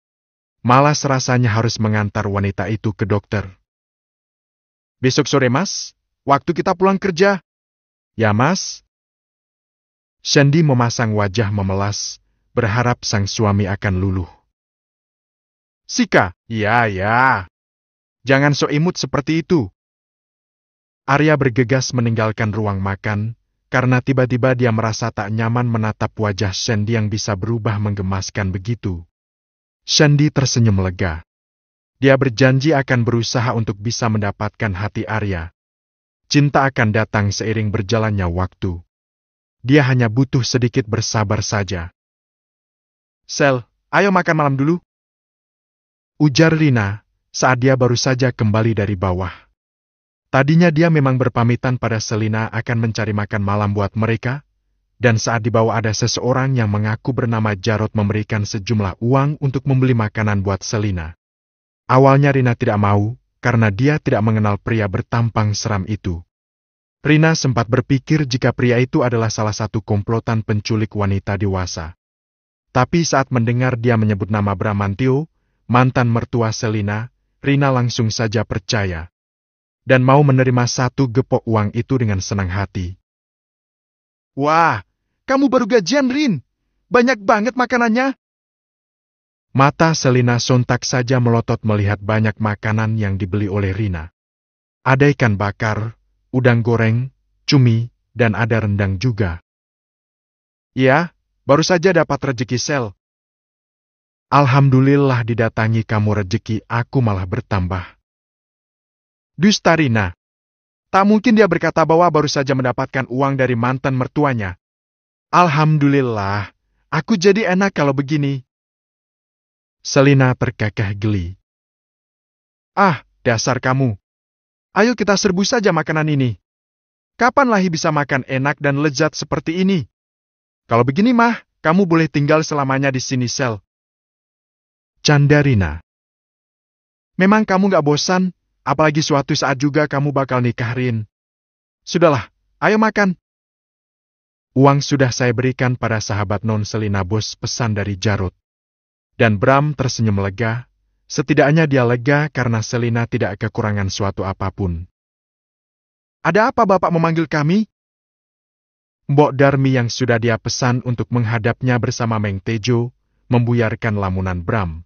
Malas rasanya harus mengantar wanita itu ke dokter. Besok sore mas, waktu kita pulang kerja. Ya mas, Sandy memasang wajah memelas, berharap sang suami akan luluh. Sika, ya ya. Jangan so imut seperti itu. Arya bergegas meninggalkan ruang makan, karena tiba-tiba dia merasa tak nyaman menatap wajah Sandy yang bisa berubah menggemaskan begitu. Sandy tersenyum lega. Dia berjanji akan berusaha untuk bisa mendapatkan hati Arya. Cinta akan datang seiring berjalannya waktu. Dia hanya butuh sedikit bersabar saja. Sel, ayo makan malam dulu. Ujar Rina, saat dia baru saja kembali dari bawah. Tadinya dia memang berpamitan pada Selina akan mencari makan malam buat mereka, dan saat di bawah ada seseorang yang mengaku bernama Jarod memberikan sejumlah uang untuk membeli makanan buat Selina. Awalnya Rina tidak mau, karena dia tidak mengenal pria bertampang seram itu. Rina sempat berpikir jika pria itu adalah salah satu komplotan penculik wanita dewasa. Tapi saat mendengar dia menyebut nama Bramantio, mantan mertua Selina, Rina langsung saja percaya. Dan mau menerima satu gepok uang itu dengan senang hati. Wah, kamu baru gajian, Rin. Banyak banget makanannya. Mata Selina sontak saja melotot melihat banyak makanan yang dibeli oleh Rina. Ada ikan bakar, udang goreng, cumi, dan ada rendang juga. Iya, baru saja dapat rejeki sel. Alhamdulillah didatangi kamu rejeki aku malah bertambah. Dustarina. Tak mungkin dia berkata bahwa baru saja mendapatkan uang dari mantan mertuanya. Alhamdulillah, aku jadi enak kalau begini. Selina terkekeh geli. Ah, dasar kamu. Ayo kita serbu saja makanan ini. Kapan Lahi bisa makan enak dan lezat seperti ini? Kalau begini mah, kamu boleh tinggal selamanya di sini sel. Candarina Memang kamu gak bosan, apalagi suatu saat juga kamu bakal nikah Rin. Sudahlah, ayo makan. Uang sudah saya berikan pada sahabat non Selina Bos pesan dari Jarot. Dan Bram tersenyum lega Setidaknya dia lega karena Selina tidak kekurangan suatu apapun. Ada apa Bapak memanggil kami? Mbok Darmi yang sudah dia pesan untuk menghadapnya bersama Meng Tejo, membuyarkan lamunan Bram.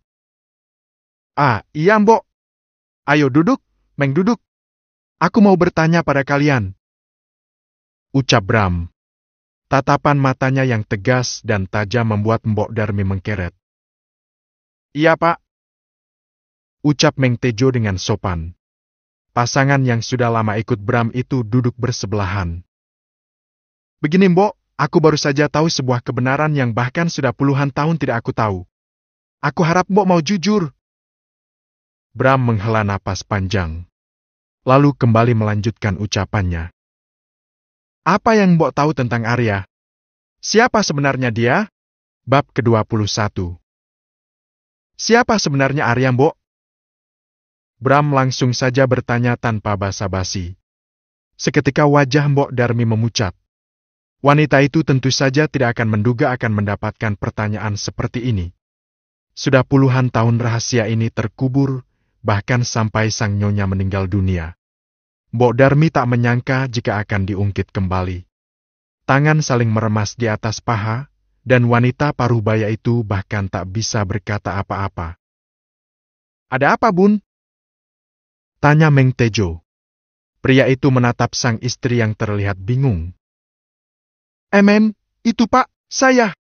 Ah, iya Mbok. Ayo duduk, Meng duduk. Aku mau bertanya pada kalian. Ucap Bram. Tatapan matanya yang tegas dan tajam membuat Mbok Darmi mengkeret. Iya Pak, ucap Meng Tejo dengan sopan. Pasangan yang sudah lama ikut Bram itu duduk bersebelahan. Begini Mbok, aku baru saja tahu sebuah kebenaran yang bahkan sudah puluhan tahun tidak aku tahu. Aku harap Mbok mau jujur. Bram menghela napas panjang. Lalu kembali melanjutkan ucapannya. Apa yang Mbok tahu tentang Arya? Siapa sebenarnya dia? Bab ke-21 Siapa sebenarnya Arya Mbok? Bram langsung saja bertanya tanpa basa-basi. Seketika wajah Mbok Darmi memucat. Wanita itu tentu saja tidak akan menduga akan mendapatkan pertanyaan seperti ini. Sudah puluhan tahun rahasia ini terkubur, bahkan sampai sang nyonya meninggal dunia. Mbok Darmi tak menyangka jika akan diungkit kembali. Tangan saling meremas di atas paha, dan wanita paruh baya itu bahkan tak bisa berkata apa-apa. Ada apa, Bun? Tanya Meng Tejo. Pria itu menatap sang istri yang terlihat bingung. Emen, itu pak, saya.